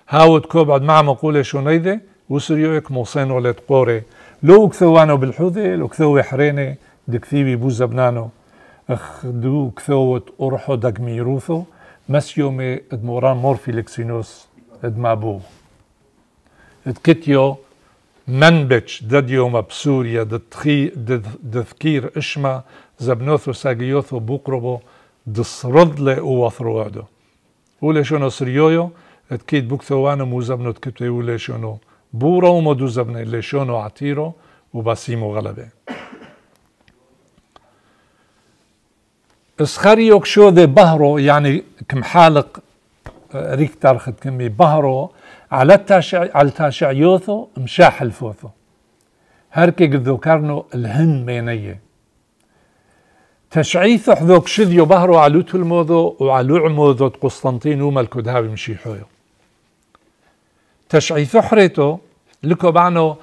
هاوت كو بعد ما مع مقولة شونيدي وسريو يك موصين ولد قوري لو كثوانو بالحوذي لو كثوي حريني دكثيبي بوزبنانو اخدو كثوت أرحو داك ميروثو مس يومي ادموران مورفي لكسينوس ادمابو ادكتيو منبتش يوم بسوريا دتخي دذكير اشما زبنوثو ساقيوثو بوقربو دسرد لي اواثرو وعدو ولي شونو سريويو ادكيت بوكثو وانو مو زبنو تكتوي ولا شنو بورا ومدو زبنو اللي شنو عتيرو وباسيمو غلبه شو ذي بهرو يعني كم حالق آه، ريك تارخد كمي بهرو على التاشع على التاشع يوثو مشاح الفوثو هركي قد كارنو الهن مينيه تشعيثو حذوك شذيو بهرو علو تلموذو وعلو عموذو قسطنطين وما داوي مشيحويو تشعيثو حريتو لكو بعنو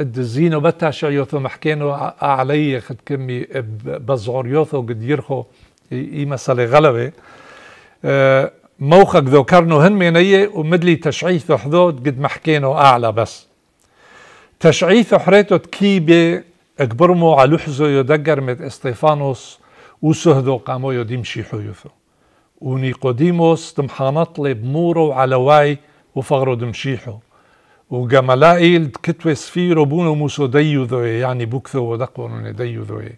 الدزينو بتاشع يوثو محكينو علي خد كمي بزعور يوثو قد يرخو ima sale galave, موخك ذكرنا هن منية ومدلي تشعيث حدود قد ما حكينا أعلى بس تشعيث حريتو تكيبي اكبرمو على لحظة يدقر مت استيفانوس وسهدو قامو يديمشي حيوثو ونيقوديموس تمحانط لي بمورو على واي وفغرو دمشيحو وجملائي تكتوي سفيرو بونو موسو ديو ذوي يعني بوكثو ودقونو ديو ذوي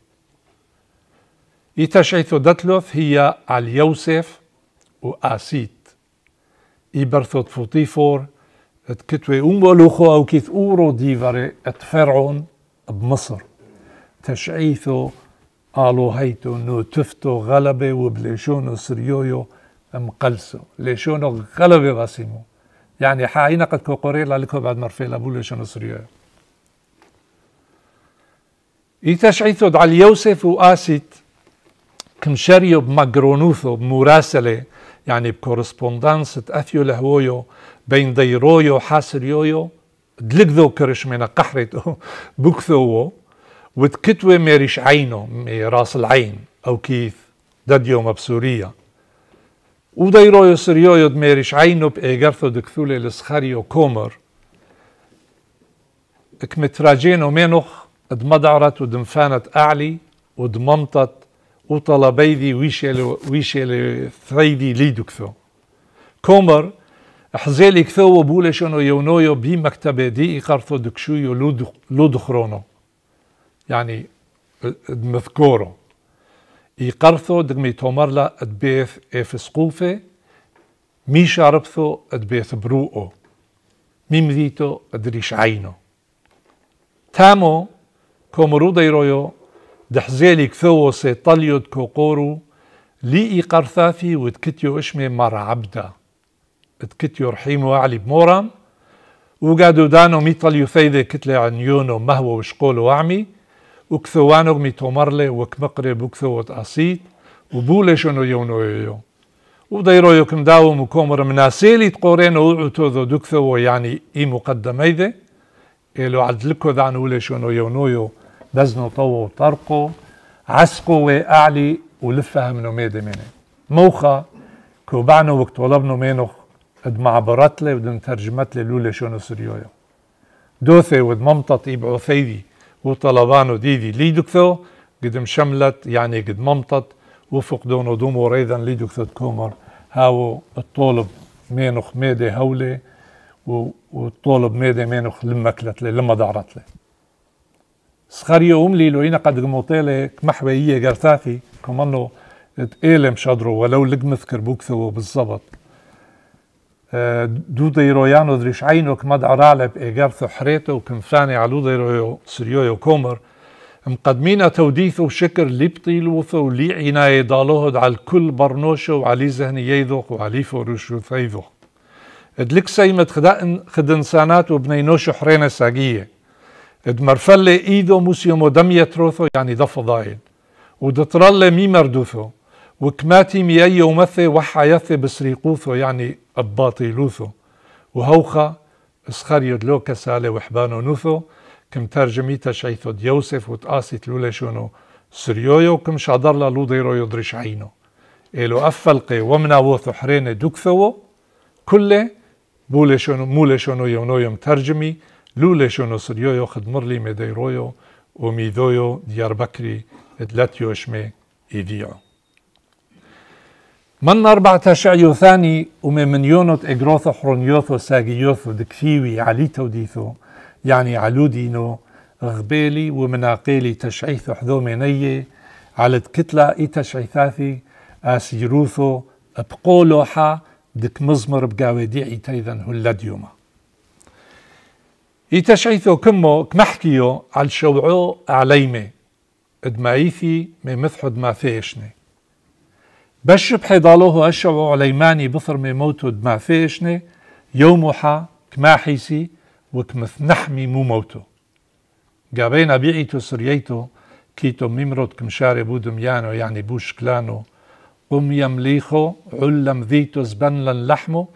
إتشعيث دتلوث هي اليوسف وآسيت إبرثوت فوطيفور تكتوي أمولوخو أو كيث أورو ديفاري اتفرعون بمصر تشعيثو قالوا هيتو نو تفتو غلبة وبليشونو سريويو مقلسو ليشونو غلبة غاسيمو يعني حاينا قد كوكوريلا لكو بعد مرفيلا بوليشونو سريويو إتشعيثو دعال يوسف وآسيت كمشاريو بمقرونوثو بمراسلة يعني بكورسبوندانس تأثيو لهويو بين ديرويو حاسريويو ذو كرش من قحرتو بكثوو وتكتوي ميريش عينو مي راس العين أو كيف داديو مبسورية وديرويو سريويو دميريش عينو بإيغارثو دكثولي لسخاريو كومر كمتراجينو مينوخ دمدعرت ودمفانت أعلي ودممطت u talabaydii wishele threjdi lidu këtho. Komër, hzeli këtho u buleshono o jevnojo bi më këtabedi i kartho dëkshujo ludu khrono. Yani, më thkoro. I kartho dëgmi të marla të beth e fëskufe, mi sharëptho të beth bruo, mi mdhito të rishajno. Tamo, komëru dhe i دحزيلك ثوصي طليد كوكورو ليقي قرثافي وتكتيو اشمي مر عبدا تكتيو رحيم وعلي بمورم وقادو دانو ميطليو ثيذي كتلة عن يونو مهو وشقولو وعمي وكثوانو تومرلي وكمقرب وكثوت أسيت وبولي شنو يونو يو ودايرو يكم داو مكومر مناسيلي تقورين وعوتو ذو دكثو يعني اي مقدمي ذي إلو عدلكو دانو ولي شنو يونو يو دزنو طوه وطرقه عسقو وقعلي ولفها ميدي مادة موخا موخة كوبعنه وقت طلبنه مينو قد ما عبرتلي ودن ترجمتلي لولي شونو سريويا دوثي ود يبعو ثيدي وطلبانو ديدي ليدكثو قد مشملت يعني قد ممتط وفقدونو دومو وريدا ليدكثو تكومر هاو الطالب مينوخ ميدي هولي والطالب ميدي مينوخ لما لما دعرتلي سخاريو أملي لوينا قد قموطيلي كمحوية قرتاثي كمانو تقيلم شادرو ولو لقمث كربوكثو بالضبط آه، دو ديرويانو دريش عينو كمد عرالب إيقارثو حريتو وكنفاني علو ديرويو سريويو كومر مقدمين توديث وشكر لبطي لوثو ولي عناية دالوهد على الكل برنوشو وعلي زهني يذوق وعلي فوروشو ثيذوق دلك سيمت خدن خدنسانات وبنينوش حرينة ساقية دمرفلي ايدو موسيومو دمية تروثو يعني دفو ضايل ودطرلي مي مردوثو وكماتي مي اي ومثي وحياثي بسريقوثو يعني اباطي لوثو وهوخا اسخر يدلو كسالي وحبانو نوثو كم ترجمي تشعيثو ديوسف وتقاسي تلولي شونو سريويو كم شعدرلا لو ديرو يدريش عينو إلو أفلقي ومنا ووثو حريني دوكثو كله بولي شونو مولي شونو يونو يوم ترجمي لولش و نصریوی خدمرلی مدیروی امیدوی دیاربکری دلتیوش می ایدیا من أربعة شعيو ثاني ومن منيونت إجروثو حرونيوثو ساقيوثو دكثيوي عليتو ديثو يعني علودينو غبيلي ومناقيلي تشعيثو حذو منيي على كتلة إي تشعيثاثي آسيروثو حا دك مزمر بقاوديعي تيذن هلديوما يتشعيثو كمو كمحكيو على شوعو عليمي ادمايثي مي مثحو دماثيشني بش بحضالوه أشعو عليماني بثر مي موتو دماثيشني يوموحا كماحيسي وكمث نحمي مو موتو قابينا بيعيتو سرييتو كيتو ميمروت كمشاري بو دميانو يعني بوش كلانو قم يمليخو علم ذيتو زبنلن لحمو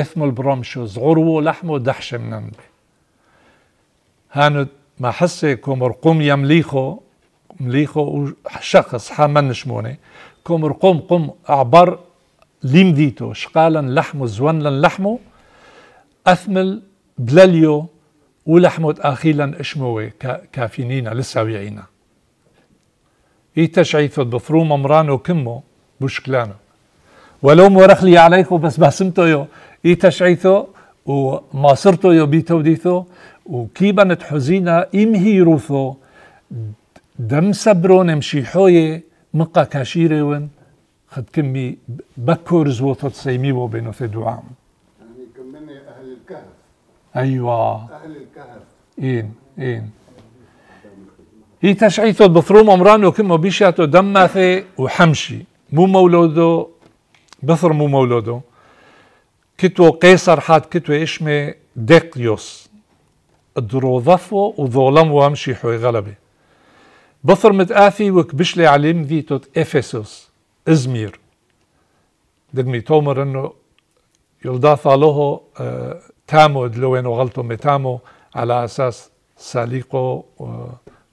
إثمو البرومشو زغروو لحمو دحشم هانت حسي كومر قوم يمليخو مليخو شخص حامن شموني كمرقوم قم أعبر ليم ديتو شقالا لحمو زونلا لحمو أثمل بلاليو ولحمو أخيلا إشموي كافينينا لساويعينا إي تشعيثو بفروم أمرانو كمو بشكلانو ولو مرخلي عليكو بس باسمتو يو إي تشعيثو وما صرتو يو بيتو ديثو وكيبا حزينا هي روثو دم سبرون حوي مقا كاشيري ون خد كمي بكور زوطة سيميو بينو في دعام يعني كمني أهل الكهف أيوة أهل الكهف إين إين هي تشعيتو بثروم عمران كمو بيشاتو ماثي وحمشي مو مولودو بثر مو مولودو كتو قيصر حاد كتو إشمي ديقيوس ظفو وظولمو همشي حوي غلبي بثر متآثي وكبشلي عليم توت إفسوس إزمير دقمي تومر انه يلدا ثالوهو آه تامو دلوين وغلطو متامو على اساس ساليقو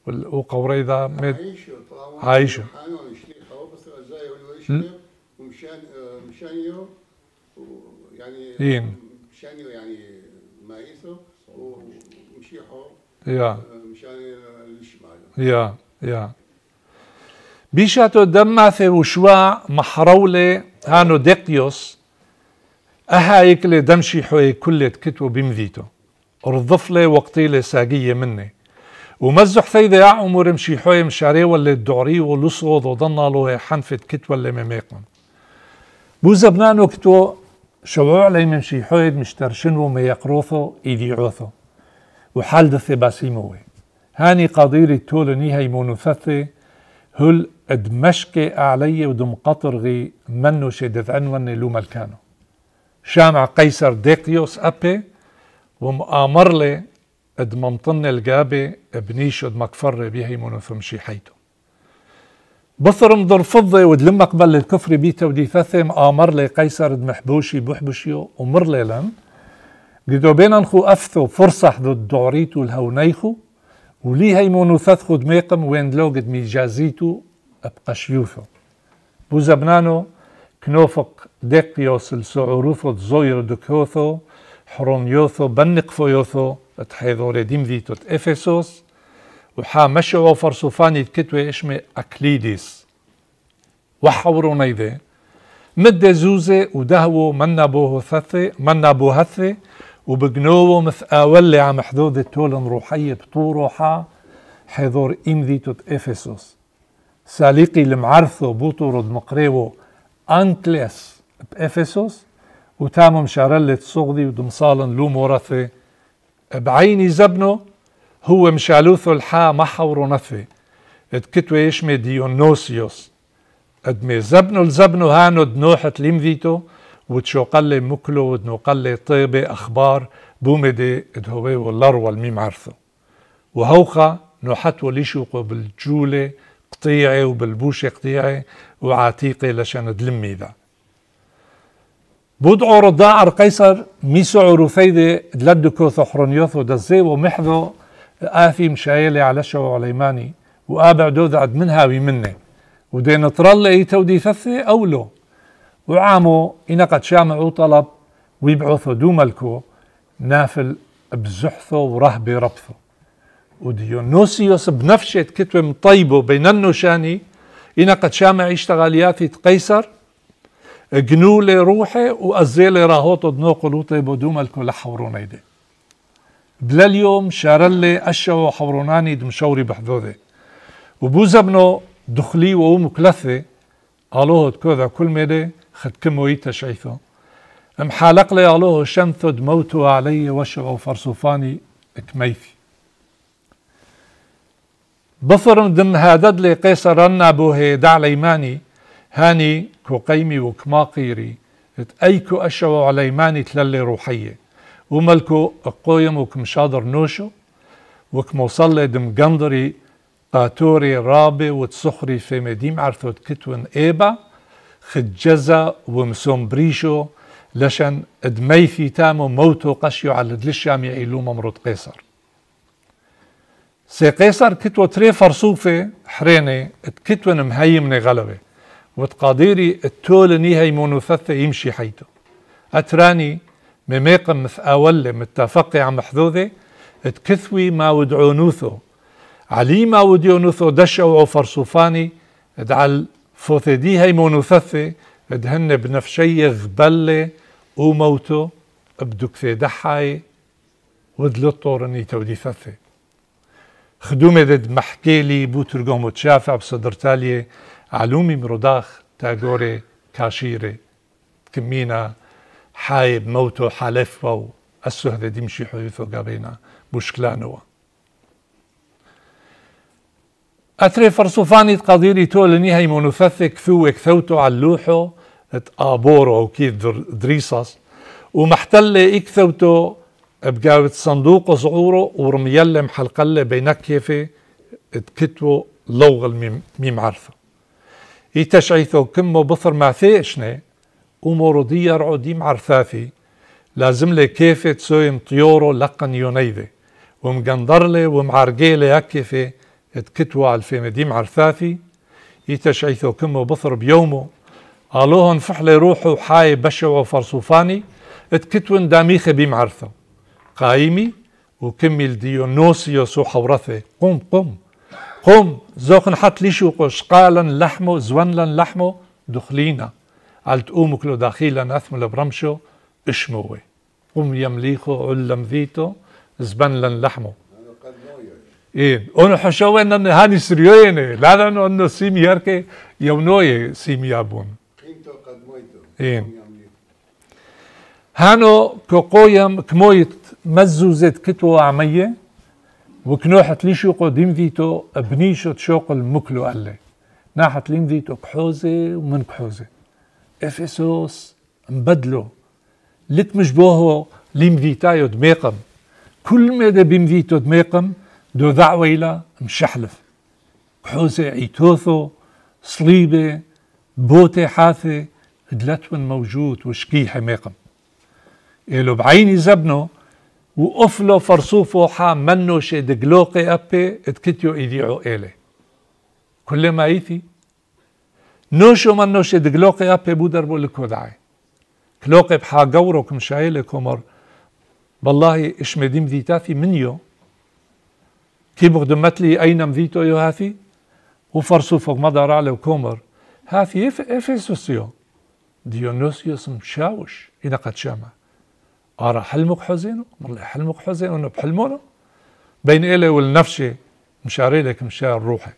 وقوريدا مد عايشو مشان آه، يعني مشان مشانيو يعني مايسو E, ja. Ja, يا Bishato damma fe ushwa mahrawle hano dektios اها يكلي دمشي حوي كلت كتو بمذيتو رضف لي وقتي لي ساقية مني ومزح ثيدة يا عمر مشي حوي مشاري ولا الدعري ولصوض وضنا له حنفة كتو اللي مميقن بو بنانو كتو شوع لي ممشي حوي مشترشن وميقروثو إيدي عوثو وحال دث باسيموي هاني قدير التول هي منوثثي هل دمشقي أعلي ودم غي منو شدث عنوني لو ملكانو شامع قيصر ديقيوس أبي ومأمر لي قد القابي بنيش مكفر بيهي منفم شي حيتو بصر مضر فضي ودلم قبل الكفر بيته ودي ثثم آمر لي قيصر محبوشي بحبوشيو ومر لي لن جدو بينن خو ئەفتۆ فرسەح دۆ دۆڕیت و هەونەیخ و ولی هەیمۆن وين لو قد ميجازيتو أبقى شيوثو بو زبنانو ئەبقەشیوفۆ بوو زەبنانۆ كنوفق ديقيوس السعروفو تزوير دكوثو بنقفو يوثو تحيضور ريديم ذيتو تأفسوس وحا مشعو فرسوفاني تكتوي اشمي اكليديس وحورو نيذي مد زوزي ودهو منابوه ثثي منابوه هثي وبجنوه مثقاول لي عم حدود التولن روحية بطوروحة حضور إمذي توت إفسوس ساليقي المعرثو بوطرد مقريو انكليس بإفسوس وتامو مشارلة صغدي ودمصالن لو مورثي بعيني زبنو هو مشالوثو الحا محورو نفي الكتوة يشمي ديونوسيوس ادمي زبنو لزبنو هانو دنوحة لمذيتو وتشوقلي مكلو ودنوقلي طيبة أخبار بومدي دهوي واللر والميم عرثو وهوخا نوحت وليشوقو بالجولة قطيعة وبالبوشة قطيعة وعتيقة لشان دلمي ذا بودعو رضاعر قيصر ميسعو رفيدي دلدكو ثحرنيوثو دزي ومحذو آفي مشايلي على شو عليماني وآبع دوذ عد منها ومنه ودين ترلي تودي ثثي أو لو وعامو إنقد شامعو طلب ويبعثو دو ملكو نافل بزحثو ورهبة ربثو وديونوسيوس بنفشة كتبة مطيبه بين النشاني إنقد شامع يشتغل ياتي قيصر جنولي روحي وأزيلي راهوتو دنو قلوطي بدو ملكو بلا اليوم شارلي أشو حوروناني دمشوري بحدودي وبوزبنو دخلي وومو كلثي قالوه كذا كل ميدي خد كم ويتا شعيثو ام حالق لي علوه شمث دموتو علي وشعو فرصوفاني اكميثي بفرم دم هادد لي قيصرن ابو هيدع ليماني هاني كو قيمي وكما قيري ات ايكو أشعو عليماني تللي روحية وملكو قويم وكم شادر نوشو وكم وصلي دم قندري قاتوري رابي وتسخري في مديم عرثوت كتون إيبا خجزة ومسوم بريشو لشان ادمي في تامو موتو قشيو على دلش يعيلو ممرض قيصر سي قيصر كتو تري فرصوفة حريني نمهي مهيمنة غلبة وتقاديري التول نيهي منوثثة يمشي حيتو أتراني مميقم مثاولة متفقي عم حذوذي اتكثوي ما ودعونوثو علي ما وديونوثو دشعو فرصوفاني ادعل فوتدي هيمون وثثة دهن بنفشي غبلة وموتو بدكثة دحاي ودلطور اني تودي ثثي خدومة دد محكيلي بوترقوم وتشافع بصدر تالية علومي مرداخ تاغوري كاشيري كمينا حايب موتو حالفو السهدة دي مشي حيثو قابينا مشكلانوه اتري فرصوفاني تقاضيلي تو هاي منوفثك فوك ثوتو على اللوحو تقابورو وكيد دريسس ومحتلة ثوتو بقاوة صندوق صعورو ورميلة محلقلة بينك كيفي تكتو لوغ الميم عرفة اي تشعيثو كمو بثر ما معثيشنا أمورو دي يرعو دي معرثافي لازم لي كيفي تسويم طيورو لقن يونيذي ومقندرلي ومعرقيلي اكيفي اتكتوا على الفامديم عرثاثي يتشعيثو كمو بثر بيومو قالوهن فحل روحو حاي بشو وفرصوفاني داميخي بيم بمعرثة قايمي وكمي الديو نوسيو سو حورثة قم قم قم زوخن حط ليشو شقالا لحمو زونلا لحمو دخلينا على تقومك لو داخيلا ناثمو لبرمشو اشموه قم يمليخو علم ذيتو زبنلا لحمو E ono hašao je هاني hani لا ladan ono sim jerke, javno je sim jabun. Kinto kad هانو كقويم كمويت مزوزت كتو عمية وكنوحت ليشيقو ديمفيتو ابنيشو تشوق المكلو ألي ناحت ليمفيتو كحوزة ومن كحوزة افسوس مبدلو لت مشبوهو ليمفيتايو دميقم كل مدى بيمفيتو دميقم دو ذعويلة مشحلف حوزة عيتوثو صليبة بوتي حاثة دلتون موجود وشكي حماقم إلو بعيني زبنو وقفلو فرصوفو حا منو شي دقلوقي أبي اتكتيو إيديعو إلي كل ما ايثي نوشو منو شي دقلوقي أبي بودربو بولكو دعي كلوقي بحا قورو كمشايلي كومر بالله إشمديم ذي تاثي منيو كيبغ بخدم متلي أينم فيتو يو هافي وفرسو فوق مدار على وكومر هافي إفيسوسيو ديونوسيوس مشاوش إذا قد شامع أرى حلمك حزينو مرلي حلمك حزينو أنه بحلمونو بين إلي والنفشي مشاري لك مشار روحي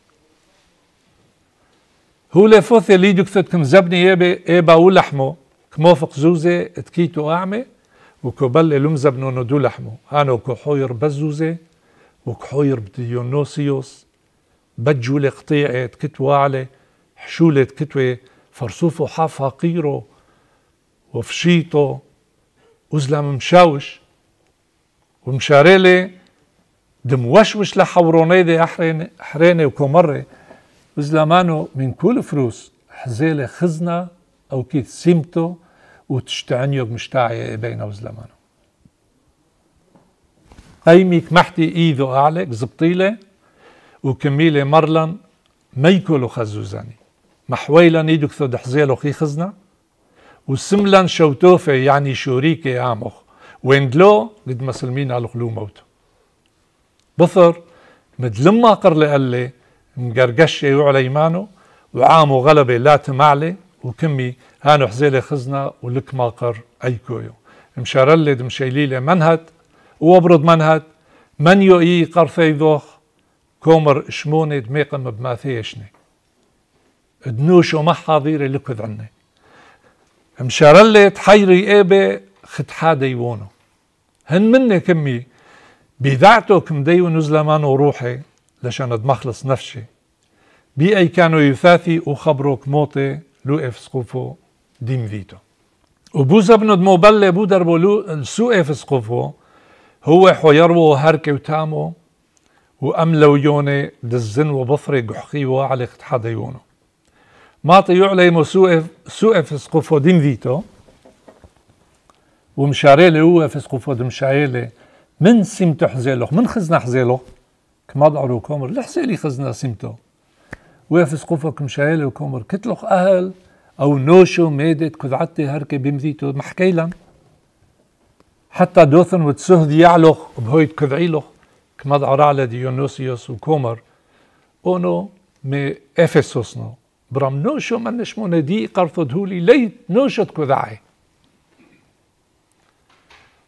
هو لفوثي لي دكتور كم زبني إيبا إيبا ولحمو كموفق زوزي تكيتو أعمي وكبل لمزبنو ندو لحمو أنا كحوير بزوزي وكحوير بديونوسيوس بجولة قطيعة كتوة علي حشولة كتوة فرصوفه حافها قيره وفشيطه وزلم مشاوش ومشاريلي دموشوش لحورونيدي أحريني, أحريني وكمري وزلمانو من كل فروس حزيلة خزنة أو كيت سيمتو وتشتعنيو بمشتاعي بين وزلمانو أيمي محتي ايدو أعلك زبطيلة وكميلة مرلن يكولو خزوزاني محويلا ايدو كثو دحزيلو خي خزنا وسملن شوتوفة يعني شوريكي آمخ ويندلو قد ما سلمينا على موتو بثر مدلما قرلي قلي مقرقشة يوعلى وعامو غلبة لا تمعلي وكمي هانو حزيلي خزنا ولك ما قر أيكويو مشارلد مشيليلي منهت وابرد منهد من يؤيي قرثي ذوخ كومر شموني دميقم بماثيشني دنوش وما حاضيري لكذ عني مشارلة حيري ايبي ختحا ديوانو هن مني كمي بذعتو كم ديون زلمانو روحي لشان ادمخلص نفسي بي اي كانوا يثاثي وخبروك موتي لو اف سقوفو ديم فيتو وبوزا بنو دموبلي بودر بولو سو اف سقوفو هو حيرو هركي وتامو واملو يوني دزن وبفري قحقي يونو حديونو ماطي يعليمو سوقف سوقف سقفودين فيتو ومشاريلي هو في سقفود مشاريلي من سمتو حزيلو من خزنا حزيلو كما دعرو كومر لحزيلي خزنا سمتو ويفس قفك مشايلي وكومر كتلوخ أهل أو نوشو ميدت كذعتي هركي بمذيتو محكيلاً حتى دوثن وتسهد يعلق بهويت كذعيلق كمد على ديونوسيوس وكومر اونو مي افسوسنو برام نوشو من نشمو ندي قرثو دهولي ليت نوشت كذعي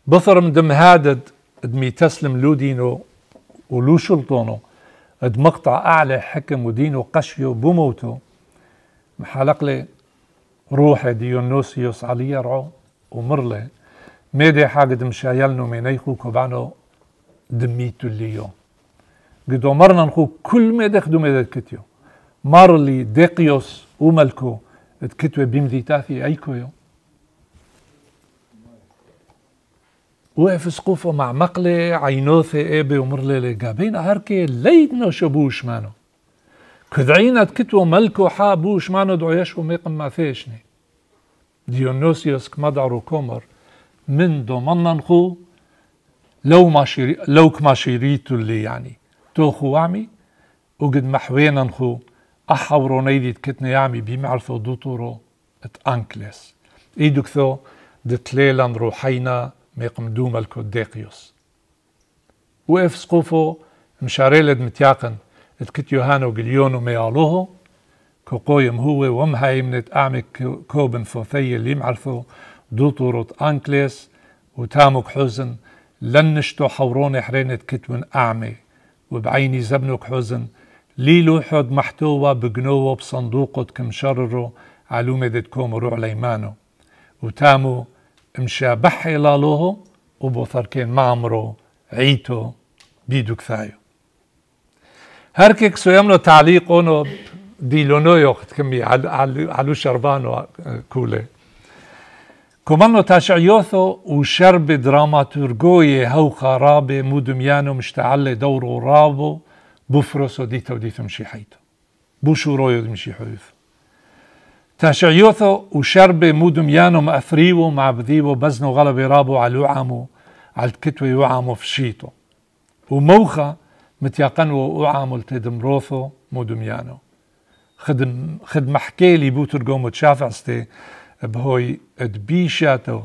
بثر مدم هادد دمي تسلم لو دينو ولو شلطونو اد مقطع اعلى حكم ودينو قشيو بموتو محلق لي روحي ديونوسيوس علي يرعو ومرلي ميدي حاج دمشايل نوميني خو كوبانو دميتو ليو قدو مرنا نخو كل ما دخدو ميدي كتيو مارلي لي ديقيوس وملكو اتكتوي بيم ذي تاثي اي كويو وافس قوفو مع مقلي عينوثي ايبي ومرلي لي قابين هركي ليد نوشو بوش مانو كدعينا تكتو ملكو حا بوش مانو دعيشو ميقم ما فيشني ديونوسيوس كمدعرو كومر من ضمنن خو لو ما شري لوك شريتو اللي يعني تو خو عمي وقد محوينا خو احاورو نيدي كتنا يعمي بيمعرفو دوتورو ات أنكلس إيدوك ثو دتليلا روحينا ميقمدوما الكوديقيوس وقف سقوفو مشاريلد متياقن اتكت يوهانو قليونو ميالوهو قويم هو ومهايمنت أعمي كوبن فوثي اللي معرفو دوطرط أنكليس وتامك حزن لنشتو حورون حرينة كتمن أعمي وبعيني زبنك حزن لي لوحد محتوى بجنوه بصندوقه كمشرره علومة دتكم روح ليمانو وتامو امشى بحي لالوه وبوثركين معمرو عيتو بيدو كثايو هركك سيملو تعليق اونو ديلونو يوخت كمي علو شربانو كولي و شرب وشرب دراماتورجوية هو خرابة مودميانو مشتعل دورو رابو بفرسو ديتا وديتا مشي حيتو بوشو رويو مشي حيوث و شرب مودمیانو مأثريو معبدیو بزنو غلب رابو على وعمو على الكتوي وعمو فشيتو وموخا متيقنو وعمو لتدمروثو مودمیانو خدم خدم حكيلي بوترجو متشافعستي بهوي دبیشاتەوە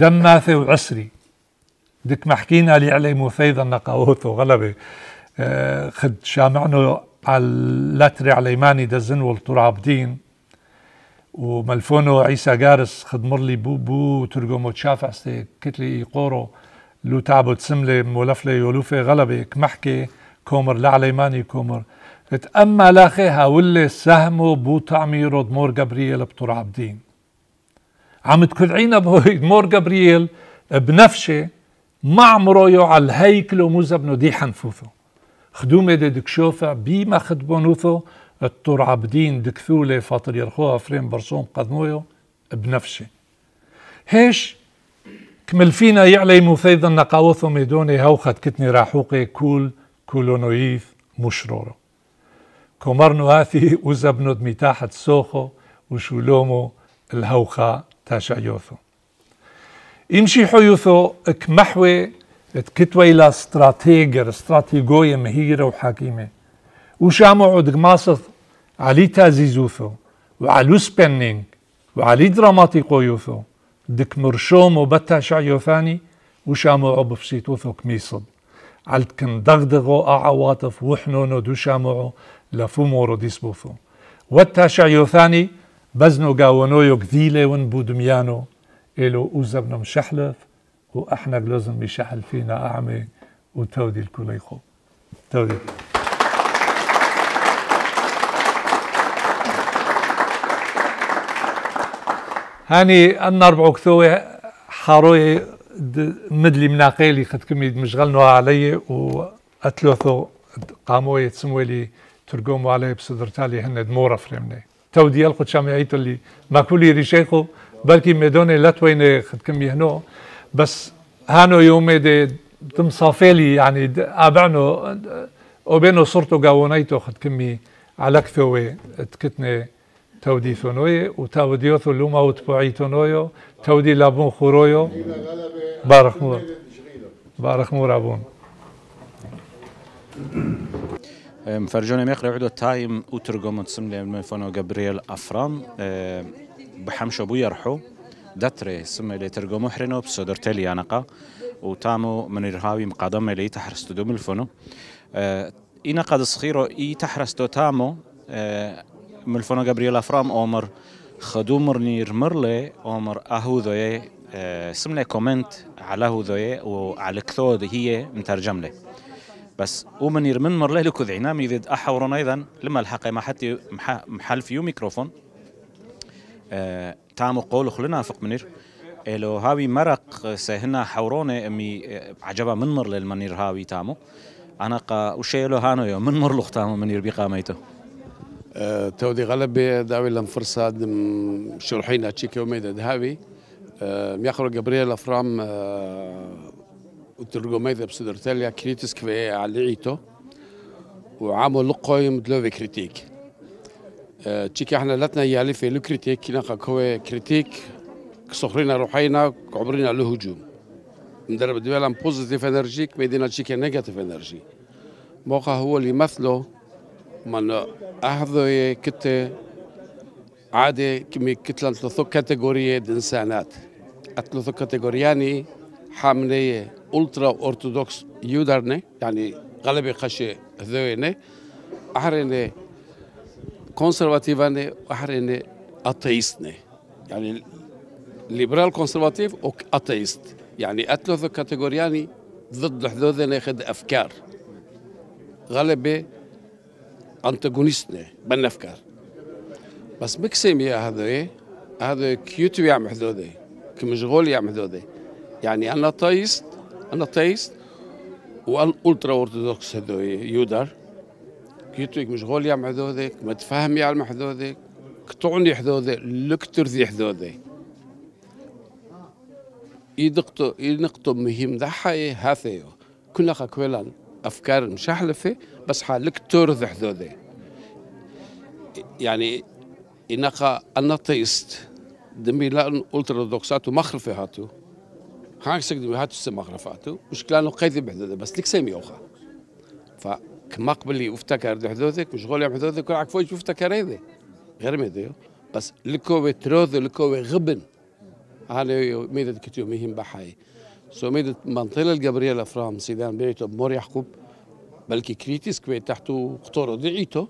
دەم وعسري و ما حكينا محكينا لي علي مفيد النقاوث وغلبة آه خد شامعنو على علي عليماني دزن والطر عبدين وملفونو عيسى جارس خد مرلي بو بو ترجو تشافع ستي كتلي يقورو لو تعبو تسملي مولفلي يولوفي غلبة كمحكي كومر لا ماني كومر اما لاخي هاولي سهمو بو تعميرو دمور جبريل بطر عبدين عم تكرعينا بمور جابرييل بنفشه مع مرايو على الهيكل وموزة بنودي حنفوثو خدومة دي دكشوفة بيما خدبونوثو الطور عبدين دكثولة فاطر يرخوها فريم برسوم قدمويو بنفشه هيش كمل فينا يعلي مثيد نقاوثو ميدوني هوخت كتني راحوقي كول كولونويث مشرورو كومرنو هاثي وزبنو ميتاحة سوخو وشولومو الهوخة تاشا يوثو إمشي حيوثو كمحوي تكتوي لا استراتيجر استراتيجوية مهيرة وحكيمة عود دقماصث علي تازيزوثو وعلو سبنينج وعلي دراماتيقو يوثو دك مرشوم وبتا وبتاشع وشامو وشامعو بفسيتوثو كميصد كن دغدغو أعواطف وحنونو دو دوشامعو لفومورو ديسبوثو والتاشع ثاني بزنو غاونويو كذيلة ونبو دميانو إلو أوزا بنم شحلف وإحنا لازم بشحل فينا أعمي وتودي الكليخو تودي هاني أنا أربع كثوة حاروي مدلي مناقيلي خد كمي مشغلنوا علي وأتلوثو قاموي تسموي لي ترقوموا علي بصدرتالي هن دمورة فريمني توديال خد شمعيتو اللي ما كولي ريشيخو بلكي ميدوني لتوين خد كم يهنو بس هانو يومي دي تم صافيلي يعني أبعنو وبينو صرتو قاونيتو خد كمي على كثوي تكتني تودي ثنوي وتوديو ثلوما وتبوعي ثنويو تودي لابون خرويو بارك مور بارك مور أبون مفرجون ميقرا عدو تايم وترجم تسملي من فونو جابرييل أفرام بحمشو بو يرحو داتري لي ترجمو حرينو بصدر تالي أنقا وتامو من الرهاوي مقدم لي تحرستو دوم الفونو إنا قد صخيرو إي تحرستو تامو من الفونو جابرييل أفرام أومر خدومر نير مرلي أومر أهوذوي سملي كومنت على هو هوذوي وعلى كثود هي مترجم لي بس ومنير من مر له كذ عنامي ضد أحورون أيضا لما الحق ما حتى محل فيو ميكروفون تام آه، تامو قول خلنا فق منير إلو هاوي مرق سهنا حورونه أمي آه، عجبا من مر للمنير هاوي تامو أنا قا وشيلو هانو يوم من مر لختامو منير بقاميته آه، تودي غلب داوي لم فرصة شرحينا تشيكي وميدا دهاوي ميخرج يخرج جبريل أفرام utilgomete psidotelja kritiske ve عليته وعملوا قيم دلوفي كريتيك آه، تشيكي احنا لاتنا يالي في لو كريتيك كنا كوي كريتيك كسخرينا روحينا عمرنا له هجوم ندرب دولا بوزيتيف انرجي مدينه تشيكي نيجاتيف انرجي موقع هو اللي مثله من احذو كت عادي كمي كتلان ثلاثو كاتيجوري دنسانات الثلاثو كاتيجورياني حامليه اولترا اورثودوكس يودارني يعني غلبي قشي ذويني احريني كونسرفاتيفاني احريني اتيستني يعني ليبرال كونسرفاتيف او اتيست يعني اتلوث كاتيجورياني ضد حدوذني خد افكار غلبي انتاغونيستني بن افكار بس مكسيم يا هذوي هذا كيوتو يعمل حدوذي كمشغول يعمل حدوذي يعني انا اتيست انا تيست وان الترا اورثودوكس هذو يودر كيتويك مشغول يعمل ما متفاهم يعلم حذوذيك قطعني حذوذي لكتر ذي حذوذي يدقتو ينقطو مهم ضحاي هاثيو كنا قاكويلا افكار مشحلفه بس لكتر ذي حذوذي يعني انقا انا دمي لان أولترا دوكساتو مخرفه هاتو خاكسك هاتو السما واش كلانو قيد بحدوده بس لك سامي اوخا فكما قبل افتكر حدوثك مشغول غولي حدوثك راك فوج افتكر هذا غير ميديو بس لكوي تروذ لكوي غبن هذا ميدة كتيو مهم بحاي سو ميدة منطلة الجبرية فرام سيدان بيتو بمور يحكوب بلكي كريتيس كوي تحتو قطور دعيتو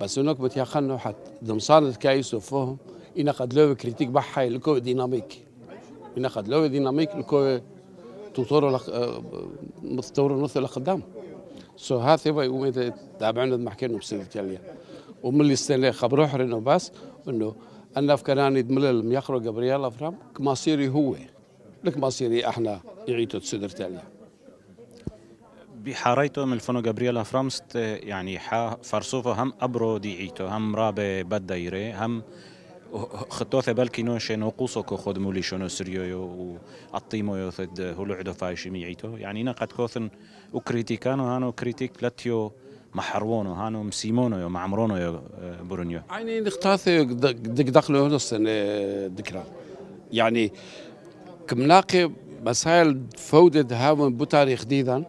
بس هناك بتيخنو حد دمصانة كايسو فهم إنا قد لو كريتيك بحاي لكوي ديناميكي من لو ديناميك الكو تطور لخ... متطور لقدام سو هذا باي ومي تابعنا المحكمة تاليا ومن وملي استنى خبرو حرنا بس انه انا في كناني دملل ميخرو جبريال افرام مصيري هو لك مصيري احنا يعيتو تصدر تاليا بحاريتو من الفنو جابرييل افرام يعني حا فرصوفه هم ابرو ديعيتو هم رابي بدايري هم خطوث بالكي نوشن كو خود مولي شنو سريو و عطيمو يو وعطيمو يوثد هلو عدو فايشي ميعيتو يعني نقد كوثن وكريتيكانو هانو كريتيك لاتيو محرونو هانو مسيمونو يو معمرونو يو آه، برونيو يعني نختاث دك دخلو هلو السنة ذكرى يعني كملاقي مسائل فودد هاون بوتاري خديدا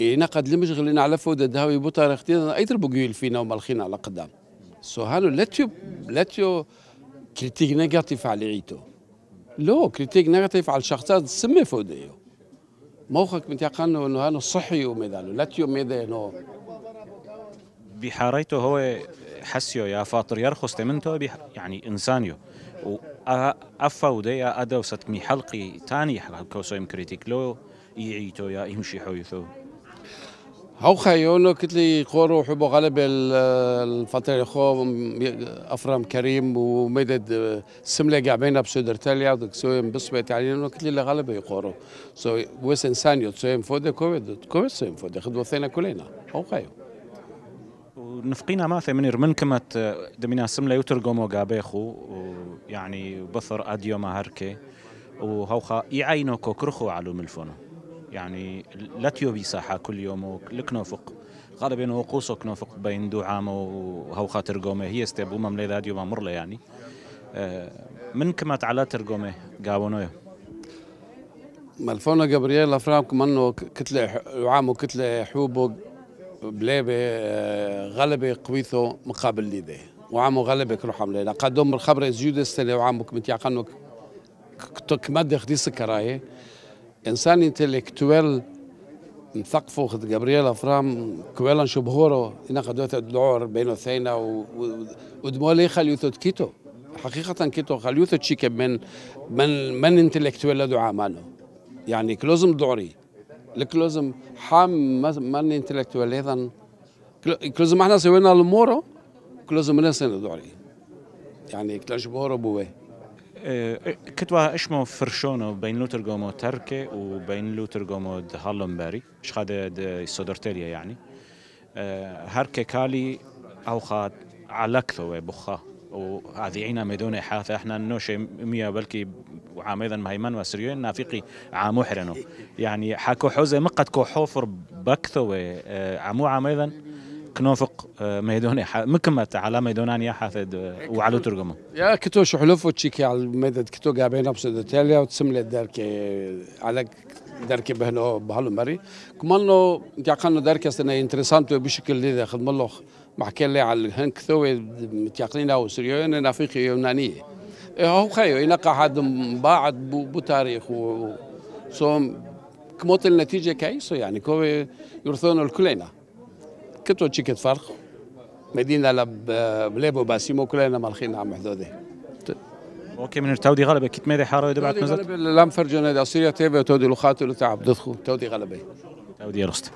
ينقد لمشغل على فودد هاوي بوتاري خديدا ايتر بقيل فينا ومالخينا على قدام سو هانو لاتيو لاتيو كريتيك نيجاتيف على عيتو لو كريتيك نيجاتيف على الشخصيات سمي فوديو موخك متيقنه انه هانو صحي وميدانو تيو ميدانو بحاريته هو حسيو يا فاطر يرخص تمنتو بح... يعني انسانيو افا ودي ادوست مي حلقي تاني حلقه كوسو كريتيك لو يعيتو يا يمشي حويثو هو خيونو كتلي قورو حبو غلب الفترة خو أفرام كريم ومدد آه، سملة قاعبين بسودر تاليا ودك سويم بسوي تعلينو كتلي اللي غلب يقورو سو ويس إنسان يتسويم فودي كوفيد كوفيد سويم فود خدوا ثينا كلنا هو خيو نفقينا في من من كمت آه، دمنا سملة يوتر قومو قابيخو يعني بثر أديو ما هركي وهوخا يعينو كوكرخو علوم الفونو يعني لا تيوبي ساحة كل يوم لكنوفق غالبا وقوسو كنوفق بين دعامة وهو خاطر قومة هي استبومة ملي ذا يوم مرلة يعني آه، من كما تعالى ترقومة قابونويا ملفونا جابرييل فرانك كمانو كتلة عام كتلة حوبو بليبي آه، غلبة قويثو مقابل ليدي وعامو غلبة روحهم لينا قدوم الخبر زيود السنة وعامو كمتيقنو كمد خدي سكرايه انسان انتلكتوال مثقفو خد جبريل افرام كويلا شبهورو انا خدوت دلور بينو ثينا ودمولي خليوثو كيتو حقيقة كيتو خليوثو تشيك من من من انتلكتوال دو عامانو يعني كلوزم دوري الكلوزم حام من انتلكتوال ايضا كلوزم احنا سوينا المورو كلوزم ناس دوري يعني كلاش بورو بوه إيه، إيه، كتوا اشمو فرشونو بين لوتر قومو تركي وبين لوتر قومو هالومباري باري شخادة سودرتيريا يعني إيه، هركي كالي او خاد علاكثو بخا عينا مدونة حاثة احنا نوشي مية بلكي وعاميضا مهيمن وسريون نافقي عامو حرنو يعني حاكو حوزة مقد كو حوفر بكثو عامو عاميضا كنوفق آه، ميدوني مكمت على ميدونانيا حافد آه، وعلو ترجمه يا كتو شحلوف وتشيكي على ميدد كتو قابين ابسد تاليا وتسملت داركي آه، على داركي بهلو بهلو مري لو كاع قالنا داركي سنه انتريسانتو بشكل اللي خدم الله محكي لي على الهنك ثوي متيقنين او سريون نافيقي يونانيه إيه، هو خيو ينقى حد بعد بتاريخ و سوم كموت النتيجه كايسو يعني كوي يرثون الكلينه كتو تشيك تفرق مدينه لب بلابو باسيمو كلنا مالخين عم حدوده اوكي من تودي غلبه كيت ماذا حاره يدبعت مزات غلبه لام فرجنا هذا سوريا تيبه تودي لوخات ولا تعب دخو تودي غلبه تودي رست